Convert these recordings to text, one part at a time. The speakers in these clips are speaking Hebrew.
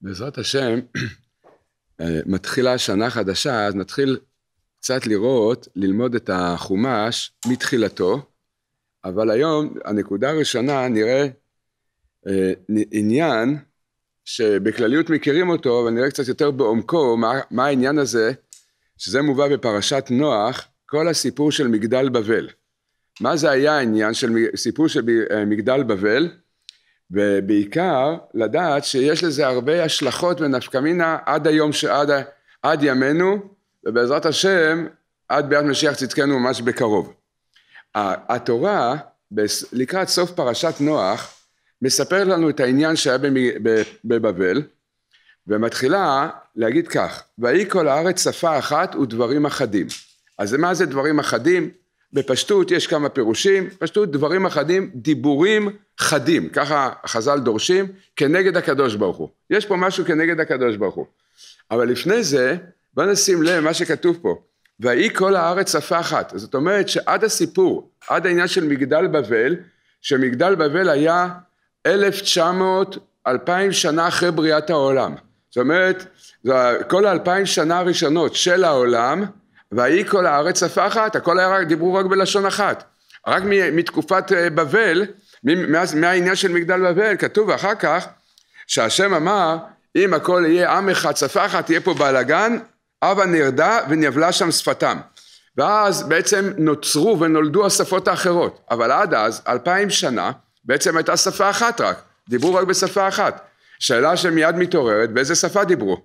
בעזרת השם, אה, מתחילה שנה חדשה, אז נתחיל קצת לראות, ללמוד את החומש מתחילתו, אבל היום, הנקודה הראשונה, נראה אה, עניין שבכלליות מכירים אותו, אבל נראה קצת יותר בעומקו מה, מה העניין הזה, שזה מובא בפרשת נוח, כל הסיפור של מגדל בבל. מה זה היה העניין של סיפור של אה, מגדל בבל? ובעיקר לדעת שיש לזה הרבה השלכות ונפקא מינה עד היום, שעד עד ימינו ובעזרת השם עד ביאת משיח צדקנו ממש בקרוב. התורה לקראת סוף פרשת נוח מספר לנו את העניין שהיה בבבל ומתחילה להגיד כך, ויהי כל הארץ שפה אחת ודברים אחדים. אז מה זה דברים אחדים? בפשטות יש כמה פירושים, פשטות דברים אחדים, דיבורים חדים, ככה חז"ל דורשים, כנגד הקדוש ברוך הוא. יש פה משהו כנגד הקדוש ברוך הוא. אבל לפני זה, בוא נשים לב מה שכתוב פה, ויהי כל הארץ שפה אחת. זאת אומרת שעד הסיפור, עד העניין של מגדל בבל, שמגדל בבל היה 1900, 2000 שנה אחרי בריאת העולם. זאת אומרת, כל האלפיים שנה הראשונות של העולם, והיא כל הארץ שפה אחת, הכל היה, דיברו רק בלשון אחת. רק מתקופת אה, בבל, מאז, מהעניין של מגדל בבל, כתוב אחר כך, שהשם אמר, אם הכל יהיה עם אחד שפה אחת, יהיה פה בלאגן, אבא נרדה ונבלה שם שפתם. ואז בעצם נוצרו ונולדו השפות האחרות. אבל עד אז, אלפיים שנה, בעצם הייתה שפה אחת רק, דיברו רק בשפה אחת. שאלה שמיד מתעוררת, באיזה שפה דיברו?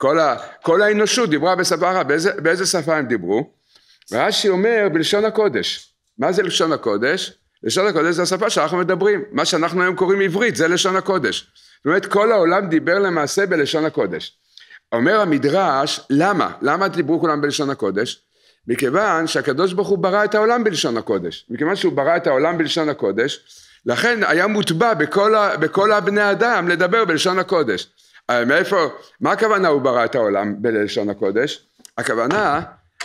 כל, ה, כל האנושות דיברה בשפה אחת, באיזה, באיזה שפה הם דיברו? רש"י אומר בלשון הקודש. מה זה לשון הקודש? לשון הקודש זה השפה שאנחנו מדברים. מה שאנחנו היום קוראים עברית זה לשון הקודש. זאת אומרת כל העולם דיבר למעשה בלשון הקודש. אומר המדרש, למה? למה דיברו כולם בלשון הקודש? מכיוון שהקדוש ברוך הוא ברא את העולם בלשון הקודש. מכיוון שהוא ברא את העולם בלשון הקודש, לכן היה מוטבע בכל, ה, בכל הבני אדם לדבר בלשון הקודש. אה, מאיפה, מה הכוונה הוא ברא את העולם בלשון הקודש? הכוונה,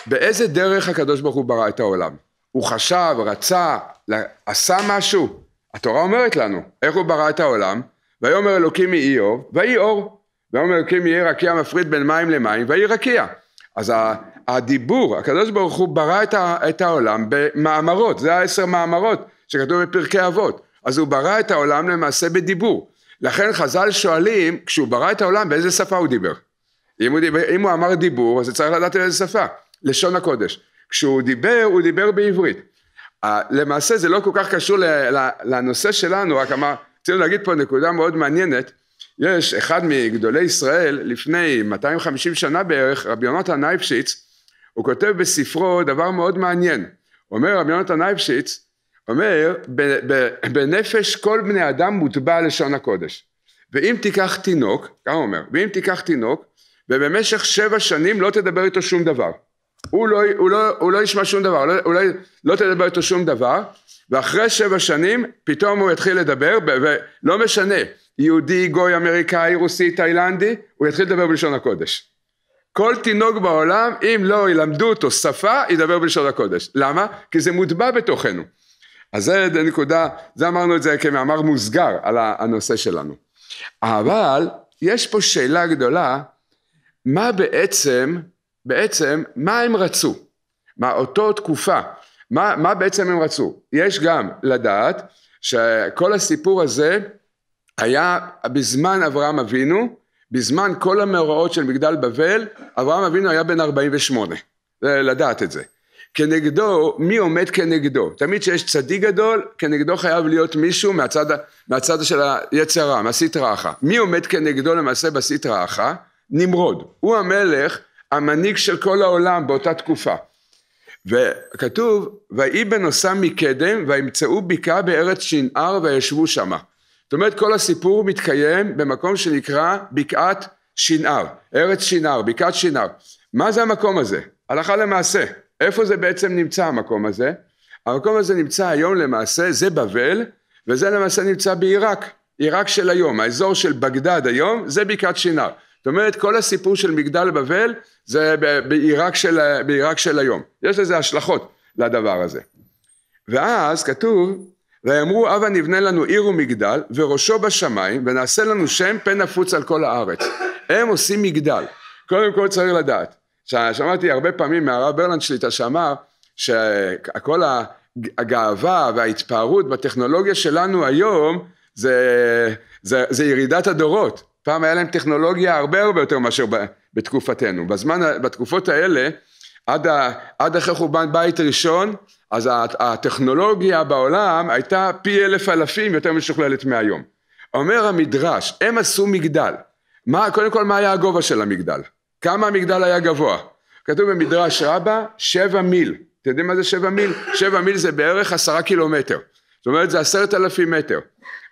באיזה דרך הקדוש ברוך הוא ברא את העולם? הוא חשב, רצה, עשה משהו? התורה אומרת לנו, איך הוא ברא את העולם? ויאמר אלוקים מאי אור, ויהי אור. ויאמר אלוקים מאי רקיע מפריד בין מים למים, ויהי רקיע. אז הדיבור, הקדוש ברוך הוא ברא את העולם במאמרות, זה העשר מאמרות שכתוב בפרקי אבות. אז הוא ברא את העולם למעשה בדיבור. לכן חז"ל שואלים, כשהוא ברא את העולם, באיזה שפה הוא דיבר? אם הוא, דיבר, אם הוא אמר דיבור, אז צריך לדעת באיזה שפה, לשון הקודש. כשהוא דיבר, הוא דיבר בעברית. למעשה זה לא כל כך קשור לנושא שלנו, רק אמר, רצינו להגיד פה נקודה מאוד מעניינת. יש אחד מגדולי ישראל, לפני 250 שנה בערך, רבי יונתן נייפשיץ, הוא כותב בספרו דבר מאוד מעניין. אומר רבי יונתן נייפשיץ, אומר, בנפש כל בני אדם מוטבע לשון הקודש. ואם תיקח תינוק, כמה אומר? ואם תיקח תינוק, ובמשך שבע שנים לא תדבר איתו שום דבר. הוא לא, הוא לא, הוא לא ישמע שום דבר, הוא לא, לא תדבר איתו שום דבר, ואחרי שבע שנים פתאום הוא יתחיל לדבר, ולא משנה, יהודי, גוי, אמריקאי, רוסי, תאילנדי, הוא יתחיל לדבר בלשון הקודש. כל תינוק בעולם, אם לא ילמדו אותו שפה, ידבר בלשון הקודש. למה? כי זה מוטבע בתוכנו. אז זה נקודה, זה אמרנו את זה כמאמר כן, מוסגר על הנושא שלנו. אבל יש פה שאלה גדולה, מה בעצם, בעצם, מה הם רצו? מה אותו תקופה, מה, מה בעצם הם רצו? יש גם לדעת שכל הסיפור הזה היה בזמן אברהם אבינו, בזמן כל המאורעות של מגדל בבל, אברהם אבינו היה בן 48, לדעת את זה. כנגדו, מי עומד כנגדו? תמיד כשיש צדיק גדול, כנגדו חייב להיות מישהו מהצד, מהצד של היצרה, מהסטרא אחא. מי עומד כנגדו למעשה בסטרא אחא? נמרוד. הוא המלך, המנהיג של כל העולם באותה תקופה. וכתוב, ויהי בנוסם מקדם, וימצאו בקעה בארץ שנער וישבו שמה. זאת אומרת, כל הסיפור מתקיים במקום שנקרא בקעת שנער, ארץ שנער, בקעת שנער. מה זה המקום הזה? הלכה למעשה. איפה זה בעצם נמצא המקום הזה? המקום הזה נמצא היום למעשה, זה בבל, וזה למעשה נמצא בעיראק, עיראק של היום, האזור של בגדד היום, זה בקעת שינר. זאת אומרת, כל הסיפור של מגדל בבל זה בעיראק של, בעיראק של היום. יש לזה השלכות לדבר הזה. ואז כתוב, ויאמרו הבה נבנה לנו עיר ומגדל וראשו בשמיים ונעשה לנו שם פן נפוץ על כל הארץ. הם עושים מגדל. קודם כל צריך לדעת, שמעתי הרבה פעמים מהרב ברלנד ברלנדשליטה שאמר שכל הגאווה וההתפארות בטכנולוגיה שלנו היום זה, זה, זה ירידת הדורות. פעם היה להם טכנולוגיה הרבה הרבה יותר מאשר בתקופתנו. בזמן, בתקופות האלה, עד, ה, עד אחרי חורבן בית ראשון, אז הטכנולוגיה בעולם הייתה פי אלף אלפים יותר משוכללת מהיום. אומר המדרש, הם עשו מגדל. מה, קודם כל, מה היה הגובה של המגדל? כמה המגדל היה גבוה? כתוב במדרש רבה שבע מיל. אתם יודעים מה זה שבע מיל? שבע מיל זה בערך עשרה קילומטר. זאת אומרת זה עשרת אלפים מטר.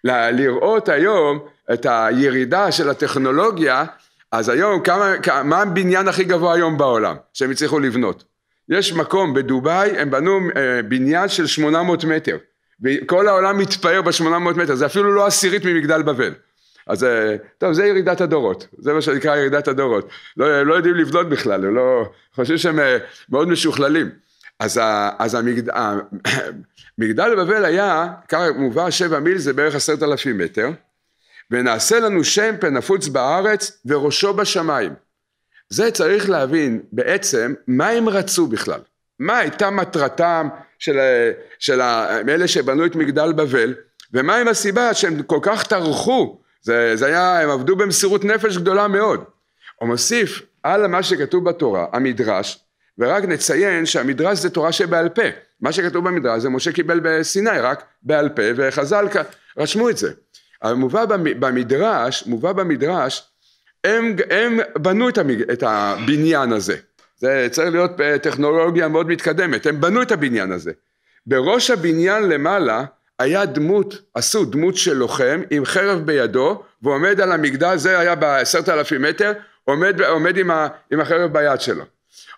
ל- לראות היום את הירידה של הטכנולוגיה, אז היום כמה, כמה, מה הבניין הכי גבוה היום בעולם שהם הצליחו לבנות? יש מקום בדובאי, הם בנו אה, בניין של שמונה מאות מטר. וכל העולם מתפאר בשמונה מאות מטר, זה אפילו לא עשירית ממגדל בבל. אז אה, טוב, זה ירידת הדורות, זה מה שנקרא ירידת הדורות. לא, הם אה, לא יודעים לבנות בכלל, הם לא... חושבים שהם אה, מאוד משוכללים. אז, ה, אז המגד, המגדל בבל היה, מובא שבע מיל זה בערך עשרת אלפים מטר, ונעשה לנו שם פן נפוץ בארץ וראשו בשמיים. זה צריך להבין בעצם מה הם רצו בכלל, מה הייתה מטרתם של, של, של אלה שבנו את מגדל בבל, ומה עם הסיבה שהם כל כך טרחו זה, זה היה, הם עבדו במסירות נפש גדולה מאוד. הוא מוסיף על מה שכתוב בתורה, המדרש, ורק נציין שהמדרש זה תורה שבעל פה. מה שכתוב במדרש זה משה קיבל בסיני, רק בעל פה, וחז"ל רשמו את זה. אבל מובא במדרש, מובא במדרש, הם, הם בנו את, המג... את הבניין הזה. זה צריך להיות אה, טכנולוגיה מאוד מתקדמת, הם בנו את הבניין הזה. בראש הבניין למעלה היה דמות, עשו דמות של לוחם עם חרב בידו ועומד על המגדל, זה היה בעשרת אלפים מטר, עומד, עומד עם, ה, עם החרב ביד שלו.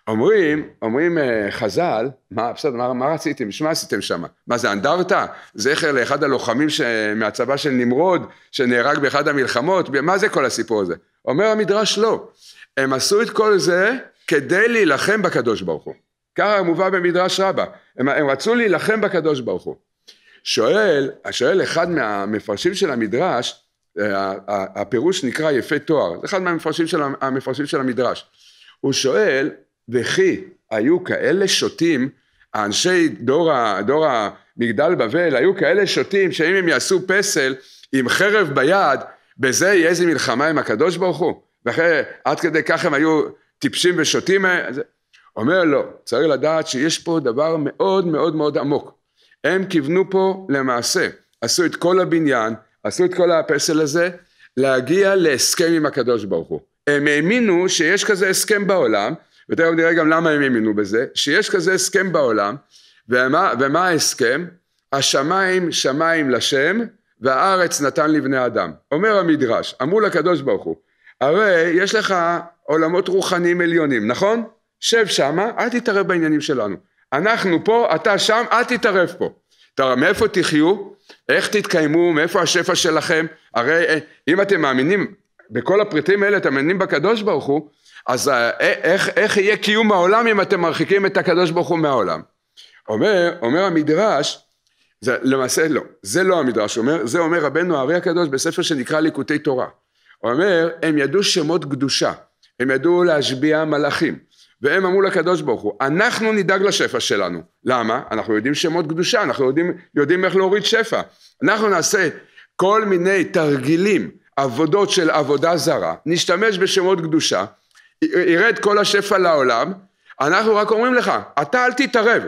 אומרים, אומרים אה, חז"ל, מה, בסדר, מה, מה רציתם, מה עשיתם שם? מה זה אנדרטה? זכר לאחד הלוחמים ש... מהצבא של נמרוד, שנהרג באחד המלחמות? מה זה כל הסיפור הזה? אומר המדרש לא. הם עשו את כל זה כדי להילחם בקדוש ברוך הוא. ככה מובא במדרש רבה. הם, הם רצו להילחם בקדוש ברוך הוא. שואל, שואל אחד מהמפרשים של המדרש, אה, הפירוש נקרא יפה תואר, זה אחד מהמפרשים של, המפרשים של המדרש. הוא שואל, וכי היו כאלה שוטים, האנשי דור, דור המגדל בבל, היו כאלה שוטים שאם הם יעשו פסל עם חרב ביד, בזה יהיה איזה מלחמה עם הקדוש ברוך הוא. ואחרי, עד כדי כך הם היו טיפשים ושוטים. אה, אומר לא, צריך לדעת שיש פה דבר מאוד מאוד מאוד עמוק. הם כיוונו פה למעשה, עשו את כל הבניין, עשו את כל הפסל הזה, להגיע להסכם עם הקדוש ברוך הוא. הם האמינו שיש כזה הסכם בעולם, ותכף נראה גם למה הם האמינו בזה, שיש כזה הסכם בעולם, ומה, ומה ההסכם? השמיים שמיים לשם, והארץ נתן לבני אדם. אומר המדרש, אמרו לקדוש ברוך הוא, הרי יש לך עולמות רוחניים עליונים, נכון? שב שמה, אל תתערב בעניינים שלנו. אנחנו פה, אתה שם, אל תתערב פה. אתה, מאיפה תחיו? איך תתקיימו? מאיפה השפע שלכם? הרי אה, אם אתם מאמינים בכל הפריטים האלה, אתם מאמינים בקדוש ברוך הוא, אז אה, אה, איך, איך יהיה קיום העולם אם אתם מרחיקים את הקדוש ברוך הוא מהעולם? אומר, אומר המדרש, זה למעשה לא, זה לא המדרש אומר, זה אומר רבנו הארי הקדוש בספר שנקרא ליקוטי תורה. הוא אומר, הם ידעו שמות קדושה, הם ידעו להשביע מלאכים, והם אמרו לקדוש ברוך הוא, אנחנו נדאג לשפע שלנו. למה? אנחנו יודעים שמות קדושה, אנחנו יודעים, יודעים איך להוריד שפע. אנחנו נעשה כל מיני תרגילים, עבודות של עבודה זרה, נשתמש בשמות קדושה, ירד כל השפע לעולם, אנחנו רק אומרים לך, אתה אל תתערב,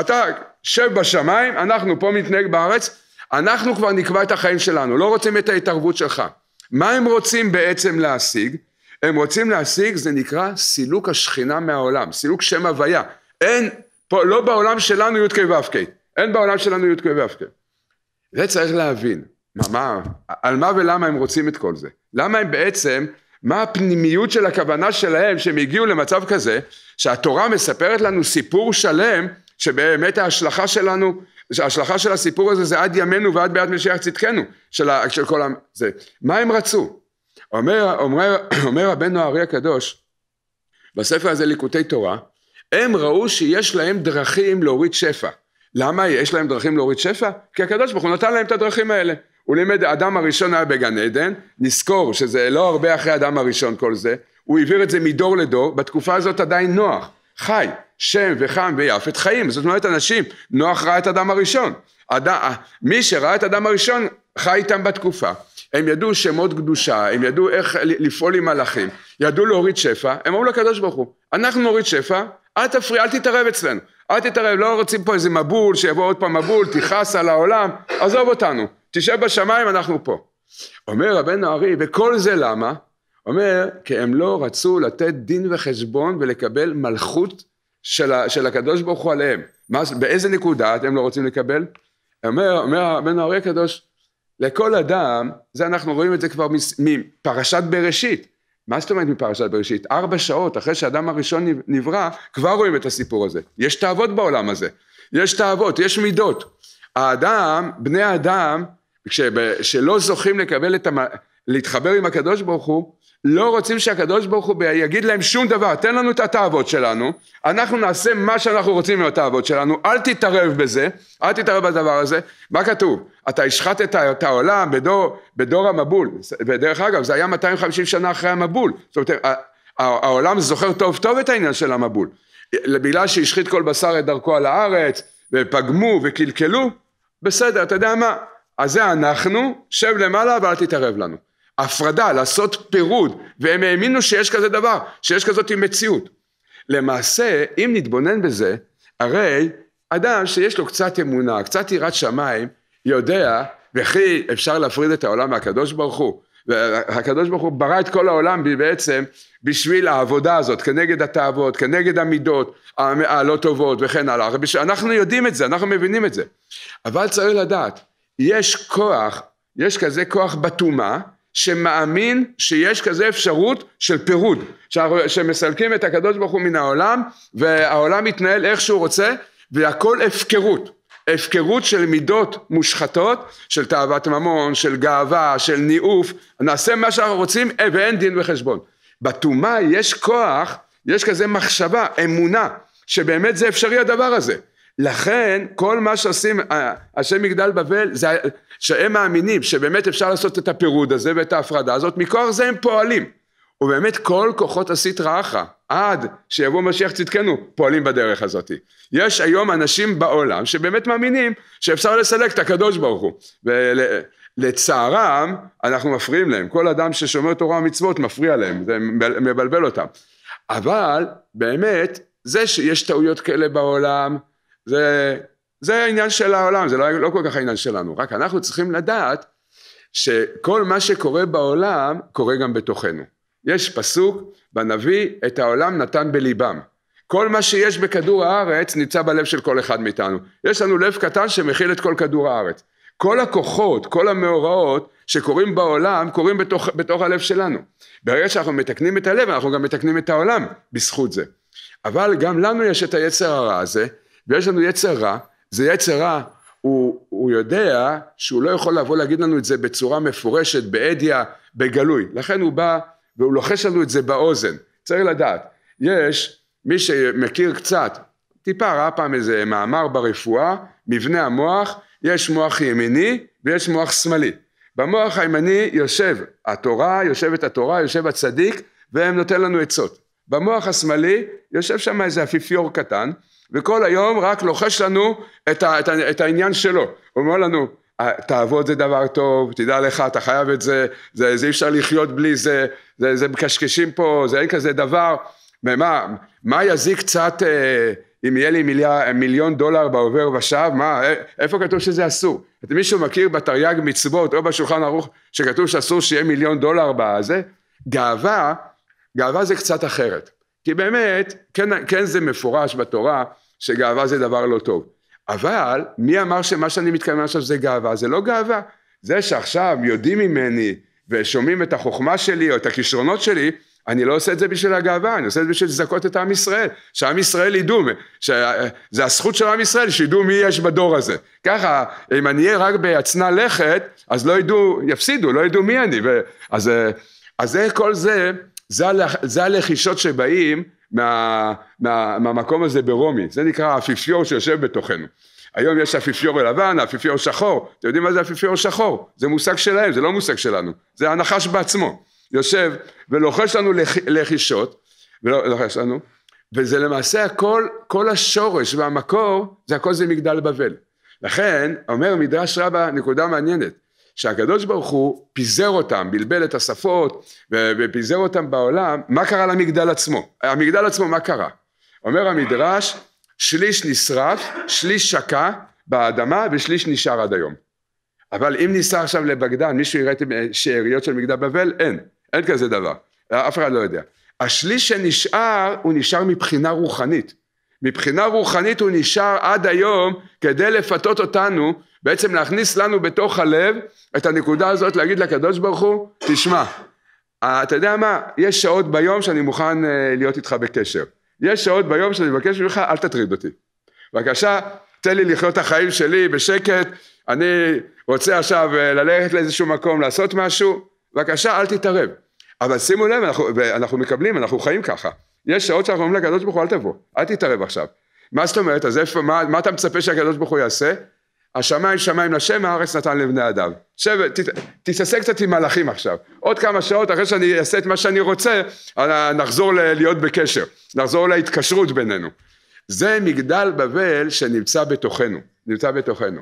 אתה שב בשמיים, אנחנו פה מתנהג בארץ, אנחנו כבר נקבע את החיים שלנו, לא רוצים את ההתערבות שלך. מה הם רוצים בעצם להשיג? הם רוצים להשיג, זה נקרא סילוק השכינה מהעולם, סילוק שם הוויה. אין, פה, לא בעולם שלנו י"ק ו"ק, אין בעולם שלנו י"ק ו"ק. זה צריך להבין, מה, מה, על מה ולמה הם רוצים את כל זה. למה הם בעצם, מה הפנימיות של הכוונה שלהם שהם הגיעו למצב כזה, שהתורה מספרת לנו סיפור שלם, שבאמת ההשלכה שלנו ההשלכה של הסיפור הזה זה עד ימינו ועד ביד משיח צדקנו, של, של כל ה... זה. מה הם רצו? אומר, אומר, אומר רבנו הארי הקדוש בספר הזה ליקוטי תורה, הם ראו שיש להם דרכים להוריד שפע. למה יש להם דרכים להוריד שפע? כי הקדוש ברוך הוא נתן להם את הדרכים האלה. הוא לימד, אדם הראשון היה בגן עדן, נזכור שזה לא הרבה אחרי אדם הראשון כל זה, הוא העביר את זה מדור לדור, בתקופה הזאת עדיין נוח, חי, שם וחם ויפת חיים, זאת אומרת אנשים, נוח ראה את אדם הראשון, אד... מי שראה את אדם הראשון חי איתם בתקופה, הם ידעו שמות קדושה, הם ידעו איך לפעול עם מלאכים, ידעו להוריד שפע, הם אמרו לקדוש ברוך הוא, אנחנו נוריד שפע, אל תפריע, אל תתערב אצלנו, אל תתערב, לא רוצים פה איזה מבול, שיבוא עוד פעם מבול, תכעס על העולם, עזוב אותנו, תשב בשמיים, אנחנו פה. אומר רבי הארי, וכל זה למה? אומר, כי הם לא רצו לתת דין וחשבון ולקבל מלכות של, ה, של הקדוש ברוך הוא עליהם. מה, באיזה נקודה אתם לא רוצים לקבל? אומר, אומר רבי הארי הקדוש, לכל אדם, זה אנחנו רואים את זה כבר מפרשת בראשית. מה זאת אומרת מפרשת בראשית? ארבע שעות אחרי שהאדם הראשון נברא, כבר רואים את הסיפור הזה. יש תאוות בעולם הזה. יש תאוות, יש מידות. האדם, בני האדם, כשלא זוכים לקבל את המ... להתחבר עם הקדוש ברוך הוא, לא רוצים שהקדוש ברוך הוא יגיד להם שום דבר, תן לנו את התאוות שלנו, אנחנו נעשה מה שאנחנו רוצים עם התאוות שלנו, אל תתערב בזה, אל תתערב בדבר הזה. מה כתוב? אתה השחטת את העולם בדור, בדור המבול, ודרך אגב זה היה 250 שנה אחרי המבול, זאת אומרת העולם זוכר טוב טוב את העניין של המבול, בגלל שהשחית כל בשר את דרכו על הארץ, ופגמו וקלקלו, בסדר, אתה יודע מה, אז זה אנחנו, שב למעלה ואל תתערב לנו. הפרדה, לעשות פירוד, והם האמינו שיש כזה דבר, שיש כזאת מציאות. למעשה, אם נתבונן בזה, הרי אדם שיש לו קצת אמונה, קצת יראת שמיים, יודע, וכי אפשר להפריד את העולם מהקדוש ברוך הוא. והקדוש ברוך הוא ברא את כל העולם בעצם בשביל העבודה הזאת, כנגד התאוות, כנגד המידות הלא טובות וכן הלאה. אנחנו יודעים את זה, אנחנו מבינים את זה. אבל צריך לדעת, יש כוח, יש כזה כוח בטומאה, שמאמין שיש כזה אפשרות של פירוד, שמסלקים את הקדוש ברוך הוא מן העולם והעולם מתנהל איך שהוא רוצה והכל הפקרות, הפקרות של מידות מושחתות, של תאוות ממון, של גאווה, של ניאוף, נעשה מה שאנחנו רוצים אה, ואין דין וחשבון. בטומאה יש כוח, יש כזה מחשבה, אמונה, שבאמת זה אפשרי הדבר הזה. לכן כל מה שעושים אה, השם מגדל בבל זה שהם מאמינים שבאמת אפשר לעשות את הפירוד הזה ואת ההפרדה הזאת מכוח זה הם פועלים ובאמת כל כוחות עשית רעך עד שיבוא משיח צדקנו פועלים בדרך הזאת יש היום אנשים בעולם שבאמת מאמינים שאפשר לסלק את הקדוש ברוך הוא ולצערם אנחנו מפריעים להם כל אדם ששומר תורה ומצוות מפריע להם זה מבלבל אותם אבל באמת זה שיש טעויות כאלה בעולם זה, זה העניין של העולם, זה לא, לא כל כך העניין שלנו, רק אנחנו צריכים לדעת שכל מה שקורה בעולם קורה גם בתוכנו. יש פסוק בנביא, את העולם נתן בליבם. כל מה שיש בכדור הארץ נמצא בלב של כל אחד מאיתנו. יש לנו לב קטן שמכיל את כל כדור הארץ. כל הכוחות, כל המאורעות שקורים בעולם, קורים בתוך, בתוך הלב שלנו. ברגע שאנחנו מתקנים את הלב, אנחנו גם מתקנים את העולם בזכות זה. אבל גם לנו יש את היצר הרע הזה, ויש לנו יצר רע, זה יצר רע, הוא, הוא יודע שהוא לא יכול לבוא להגיד לנו את זה בצורה מפורשת, באדיה, בגלוי, לכן הוא בא והוא לוחש לנו את זה באוזן, צריך לדעת, יש מי שמכיר קצת, טיפה ראה פעם איזה מאמר ברפואה, מבנה המוח, יש מוח ימיני ויש מוח שמאלי, במוח הימני יושב התורה, יושבת התורה, יושב הצדיק, והם נותן לנו עצות. במוח השמאלי יושב שם איזה אפיפיור קטן, וכל היום רק לוחש לנו את, ה, את, ה, את העניין שלו, הוא אומר לנו אה, תעבוד זה דבר טוב, תדע לך אתה חייב את זה, זה, זה אי אפשר לחיות בלי זה, זה, זה מקשקשים פה, זה אין כזה דבר, ומה, מה יזיק קצת אה, אם יהיה לי מיליאר, מיליון דולר בעובר ושב, מה, אה, איפה כתוב שזה אסור? את מישהו מכיר בתרי"ג מצוות או בשולחן ערוך שכתוב שאסור שיהיה מיליון דולר בזה? גאווה, גאווה זה קצת אחרת. כי באמת, כן, כן זה מפורש בתורה, שגאווה זה דבר לא טוב. אבל מי אמר שמה שאני מתכוון עכשיו זה גאווה? זה לא גאווה. זה שעכשיו יודעים ממני ושומעים את החוכמה שלי או את הכישרונות שלי, אני לא עושה את זה בשביל הגאווה, אני עושה את זה בשביל לזכות את עם ישראל, שעם ישראל ידעו, שזה הזכות של עם ישראל, שידעו מי יש בדור הזה. ככה, אם אני אהיה רק בהצנע לכת, אז לא ידעו, יפסידו, לא ידעו מי אני. ו... אז, אה, אז זה כל זה זה הלחישות שבאים מה, מה, מהמקום הזה ברומי, זה נקרא האפיפיור שיושב בתוכנו. היום יש אפיפיור לבן, אפיפיור שחור, אתם יודעים מה זה אפיפיור שחור? זה מושג שלהם, זה לא מושג שלנו, זה הנחש בעצמו, יושב ולוחש לנו לח, לחישות, ולוחש לנו, וזה למעשה הכל, כל השורש והמקור, זה הכל זה מגדל בבל. לכן, אומר מדרש רבה נקודה מעניינת, שהקדוש ברוך הוא פיזר אותם, בלבל את השפות ופיזר אותם בעולם, מה קרה למגדל עצמו? המגדל עצמו מה קרה? אומר המדרש, שליש נשרף, שליש שקע באדמה ושליש נשאר עד היום. אבל אם ניסע עכשיו לבגדן, מישהו יראה את אה, שאריות של מגדל בבל? אין, אין כזה דבר, אף אחד לא יודע. השליש שנשאר, הוא נשאר מבחינה רוחנית. מבחינה רוחנית הוא נשאר עד היום כדי לפתות אותנו בעצם להכניס לנו בתוך הלב את הנקודה הזאת, להגיד לקדוש ברוך הוא, תשמע, אה, אתה יודע מה, יש שעות ביום שאני מוכן אה, להיות איתך בקשר. יש שעות ביום שאני מבקש ממך, אל תטריד אותי. בבקשה, תן לי לחיות את החיים שלי בשקט, אני רוצה עכשיו אה, ללכת לאיזשהו מקום, לעשות משהו, בבקשה, אל תתערב. אבל שימו לב, אנחנו, אנחנו מקבלים, אנחנו חיים ככה. יש שעות שאנחנו אומרים לקדוש ברוך הוא, אל תבוא, אל תתערב עכשיו. מה זאת אומרת, אז איפה, מה, מה אתה מצפה שהקדוש ברוך הוא יעשה? השמיים שמיים לשם, הארץ נתן לבני אדם. שב, תתעסק קצת עם מלאכים עכשיו. עוד כמה שעות אחרי שאני אעשה את מה שאני רוצה, נחזור להיות בקשר, נחזור להתקשרות בינינו. זה מגדל בבל שנמצא בתוכנו, נמצא בתוכנו.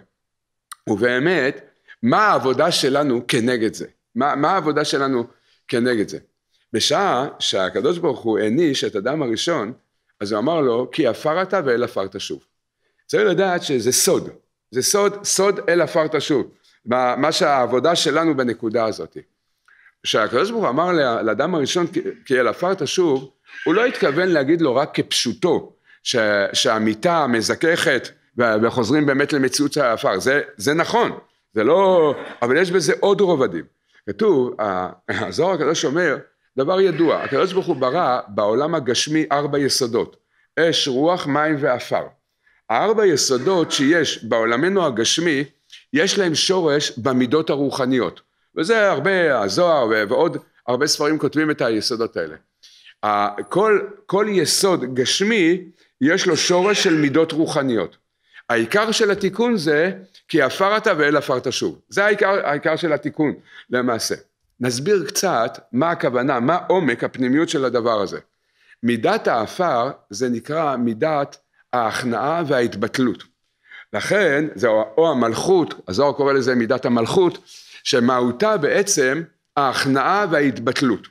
ובאמת, מה העבודה שלנו כנגד זה? מה, מה העבודה שלנו כנגד זה? בשעה שהקדוש ברוך הוא העניש את אדם הראשון, אז הוא אמר לו, כי עפר אתה ואל עפרת שוב. צריך לדעת שזה סוד. זה סוד, סוד אל עפר תשוב, מה שהעבודה שלנו בנקודה הזאת. כשהקדוש ברוך הוא אמר לאדם הראשון כי אל עפר תשוב, הוא לא התכוון להגיד לו רק כפשוטו, ש, שהמיטה מזככת וחוזרים באמת למציאות של העפר, זה, זה נכון, זה לא, אבל יש בזה עוד רובדים. כתוב, הזוהר הקדוש אומר, דבר ידוע, הקדוש ברוך הוא ברא בעולם הגשמי ארבע יסודות, אש, רוח, מים ועפר. הארבע יסודות שיש בעולמנו הגשמי, יש להם שורש במידות הרוחניות. וזה הרבה, הזוהר ועוד הרבה ספרים כותבים את היסודות האלה. כל, כל יסוד גשמי, יש לו שורש של מידות רוחניות. העיקר של התיקון זה כי עפרת ואל עפרת שוב. זה העיקר, העיקר של התיקון למעשה. נסביר קצת מה הכוונה, מה עומק הפנימיות של הדבר הזה. מידת העפר זה נקרא מידת ההכנעה וההתבטלות. לכן זה או המלכות, הזוהר קורא לזה מידת המלכות, שמהותה בעצם ההכנעה וההתבטלות.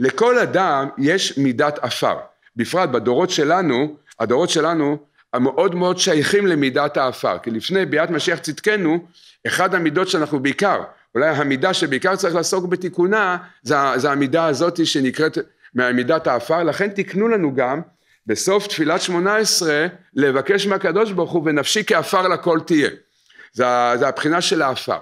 לכל אדם יש מידת עפר, בפרט בדורות שלנו, הדורות שלנו המאוד מאוד שייכים למידת העפר, כי לפני ביאת משיח צדקנו, אחד המידות שאנחנו בעיקר, אולי המידה שבעיקר צריך לעסוק בתיקונה, זה, זה המידה הזאת שנקראת מידת העפר, לכן תיקנו לנו גם בסוף תפילת שמונה עשרה לבקש מהקדוש ברוך הוא ונפשי כעפר לכל תהיה. זה, זה הבחינה של העפר.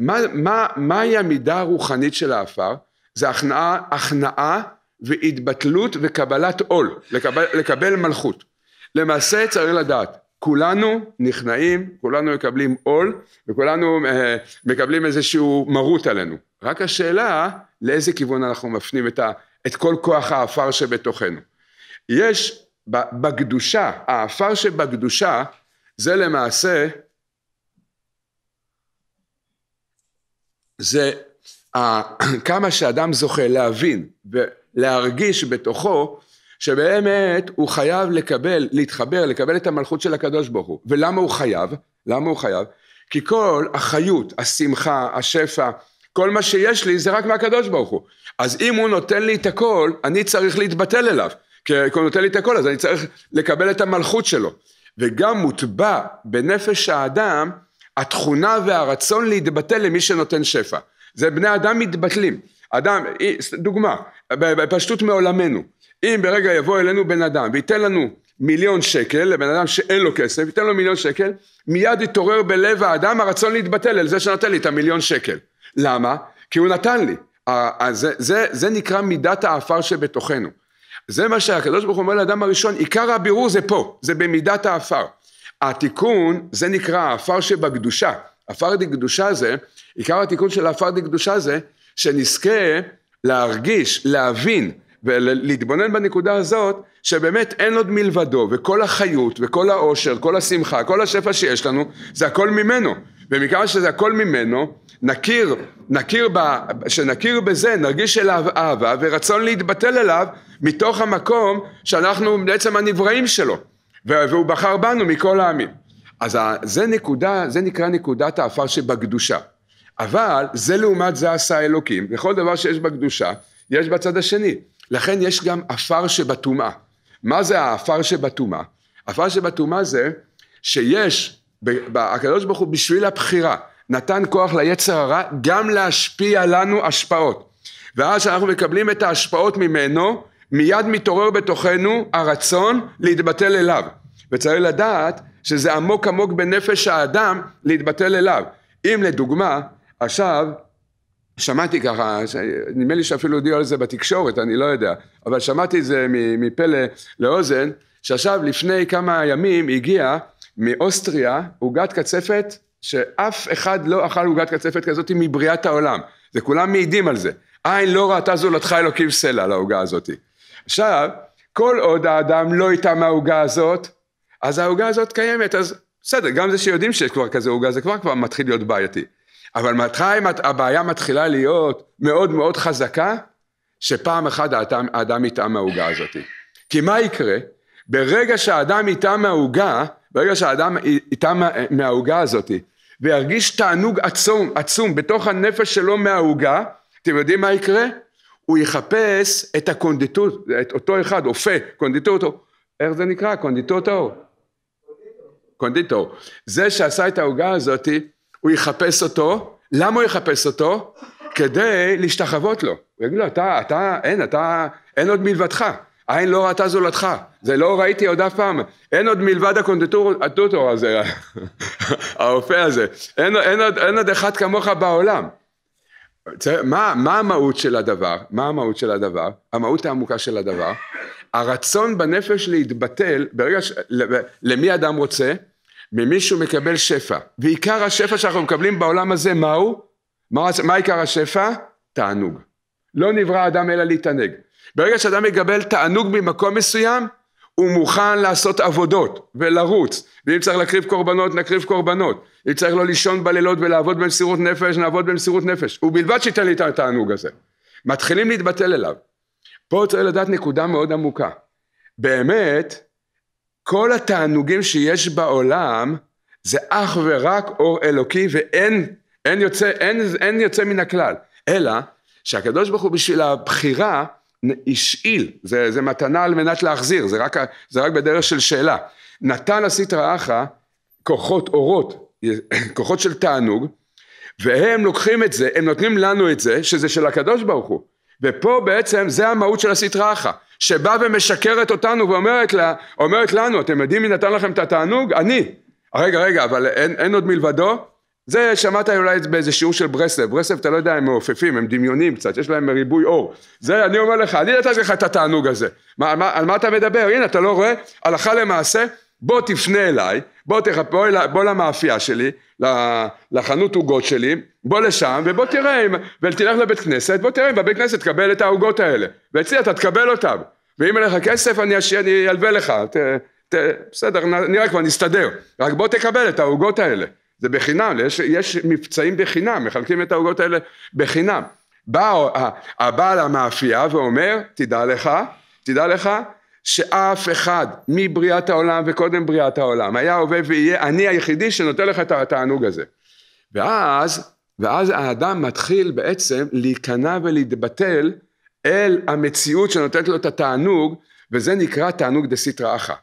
מה, מה, מהי המידה הרוחנית של העפר? זה הכנעה, הכנעה והתבטלות וקבלת עול, לקבל, לקבל מלכות. למעשה צריך לדעת, כולנו נכנעים, כולנו מקבלים עול וכולנו אה, מקבלים איזשהו מרות עלינו. רק השאלה לאיזה כיוון אנחנו מפנים את, ה, את כל כוח העפר שבתוכנו. יש בקדושה, העפר שבקדושה זה למעשה, זה כמה שאדם זוכה להבין ולהרגיש בתוכו שבאמת הוא חייב לקבל, להתחבר, לקבל את המלכות של הקדוש ברוך הוא. ולמה הוא חייב? למה הוא חייב? כי כל החיות, השמחה, השפע, כל מה שיש לי זה רק מהקדוש ברוך הוא. אז אם הוא נותן לי את הכל, אני צריך להתבטל אליו. כי הוא נותן לי את הכל, אז אני צריך לקבל את המלכות שלו. וגם מוטבע בנפש האדם התכונה והרצון להתבטל למי שנותן שפע. זה בני אדם מתבטלים. אדם, דוגמה, בפשטות מעולמנו, אם ברגע יבוא אלינו בן אדם וייתן לנו מיליון שקל, לבן אדם שאין לו כסף, ייתן לו מיליון שקל, מיד יתעורר בלב האדם הרצון להתבטל על זה שנותן לי את המיליון שקל. למה? כי הוא נתן לי. זה, זה, זה נקרא מידת העפר שבתוכנו. זה מה שהקדוש ברוך הוא אומר לאדם הראשון, עיקר הבירור זה פה, זה במידת האפר. התיקון, זה נקרא האפר שבקדושה. אפר קדושה זה, עיקר התיקון של האפר קדושה זה, שנזכה להרגיש, להבין ולהתבונן בנקודה הזאת, שבאמת אין עוד מלבדו, וכל החיות, וכל העושר, כל השמחה, כל השפע שיש לנו, זה הכל ממנו. ומכיוון שזה הכל ממנו, נכיר, נכיר ב, שנכיר בזה, נרגיש אליו אהבה ורצון להתבטל אליו מתוך המקום שאנחנו בעצם הנבראים שלו, והוא בחר בנו מכל העמים. אז זה נקודה, זה נקרא נקודת האפר שבקדושה. אבל זה לעומת זה עשה אלוקים, וכל דבר שיש בקדושה, יש בצד השני. לכן יש גם עפר שבטומאה. מה זה העפר שבטומאה? עפר שבטומאה זה שיש הקדוש ברוך הוא בשביל הבחירה נתן כוח ליצר הרע גם להשפיע לנו השפעות ואז כשאנחנו מקבלים את ההשפעות ממנו מיד מתעורר בתוכנו הרצון להתבטל אליו וצריך לדעת שזה עמוק עמוק בנפש האדם להתבטל אליו אם לדוגמה עכשיו שמעתי ככה, נדמה לי שאפילו הודיעו על זה בתקשורת, אני לא יודע, אבל שמעתי את זה מפה לאוזן, שעכשיו לפני כמה ימים הגיע מאוסטריה עוגת קצפת שאף אחד לא אכל עוגת קצפת כזאת מבריאת העולם, זה כולם מעידים על זה, עין לא ראתה זולתך אלוקים סלע לעוגה הזאת. עכשיו, כל עוד האדם לא איתה מהעוגה הזאת, אז העוגה הזאת קיימת, אז בסדר, גם זה שיודעים שיש כבר כזה עוגה, זה כבר כבר מתחיל להיות בעייתי. אבל מתי הבעיה מתחילה להיות מאוד מאוד חזקה? שפעם אחת האדם, האדם איתה מהעוגה הזאת. כי מה יקרה? ברגע שהאדם איתה מהעוגה, ברגע שהאדם איתה מהעוגה הזאת וירגיש תענוג עצום, עצום בתוך הנפש שלו מהעוגה, אתם יודעים מה יקרה? הוא יחפש את הקונדיטוט, את אותו אחד, אופה, קונדיטוטו, איך זה נקרא? קונדיטוטו? קונדיטור. זה שעשה את העוגה הזאת, הוא יחפש אותו, למה הוא יחפש אותו? כדי להשתחוות לו. הוא יגיד לו, אתה, אתה, אין, אתה, אין עוד מלבדך. עין לא ראתה זולתך, זה לא ראיתי עוד אף פעם, אין עוד מלבד הקונדטור הטוטור הזה, האופה הזה, אין, אין, עוד, אין עוד אחד כמוך בעולם. מה, מה המהות של הדבר? מה המהות של הדבר? המהות העמוקה של הדבר, הרצון בנפש להתבטל, ברגע ש... למי אדם רוצה? ממי שהוא מקבל שפע, ועיקר השפע שאנחנו מקבלים בעולם הזה מהו? מה, מה עיקר השפע? תענוג. לא נברא אדם אלא להתענג. ברגע שאדם מקבל תענוג ממקום מסוים, הוא מוכן לעשות עבודות ולרוץ, ואם צריך להקריב קורבנות, נקריב קורבנות, אם צריך לא לישון בלילות ולעבוד במסירות נפש, נעבוד במסירות נפש, ובלבד שייתן לי את התענוג הזה. מתחילים להתבטל אליו. פה צריך לדעת נקודה מאוד עמוקה. באמת, כל התענוגים שיש בעולם זה אך ורק אור אלוקי ואין אין יוצא, אין, אין יוצא מן הכלל, אלא שהקדוש ברוך הוא בשביל הבחירה השאיל, זה, זה מתנה על מנת להחזיר, זה רק, זה רק בדרך של שאלה. נתן הסיטרא אחא כוחות אורות, כוחות של תענוג, והם לוקחים את זה, הם נותנים לנו את זה, שזה של הקדוש ברוך הוא. ופה בעצם זה המהות של הסטרא אחא, שבאה ומשקרת אותנו ואומרת לה, לנו, אתם יודעים מי נתן לכם את התענוג? אני. רגע, רגע, אבל אין, אין עוד מלבדו? זה שמעת אולי באיזה שיעור של ברסלב, ברסלב אתה לא יודע הם מעופפים, הם דמיונים קצת, יש להם ריבוי אור. זה אני אומר לך, אני נתתי לך את התענוג הזה. מה, על, מה, על מה אתה מדבר? הנה אתה לא רואה? הלכה למעשה, בוא תפנה אליי, בוא, תח... בוא, בוא למאפייה שלי, לחנות עוגות שלי, בוא לשם ובוא תראה, אם... ותלך לבית כנסת, בוא תראה אם בבית כנסת תקבל את העוגות האלה. ואצלי אתה תקבל אותם. ואם אין לך כסף אני, אש... אני אלווה לך, ת... ת... בסדר, נראה כבר נסתדר, רק בוא תקבל את העוגות האלה. זה בחינם, יש, יש מבצעים בחינם, מחלקים את העוגות האלה בחינם. בא הבעל המאפייה ואומר, תדע לך, תדע לך, שאף אחד מבריאת העולם וקודם בריאת העולם היה הווה ויהיה אני היחידי שנותן לך את התענוג הזה. ואז, ואז האדם מתחיל בעצם להיכנע ולהתבטל אל המציאות שנותנת לו את התענוג, וזה נקרא תענוג דה סיטרא אחא.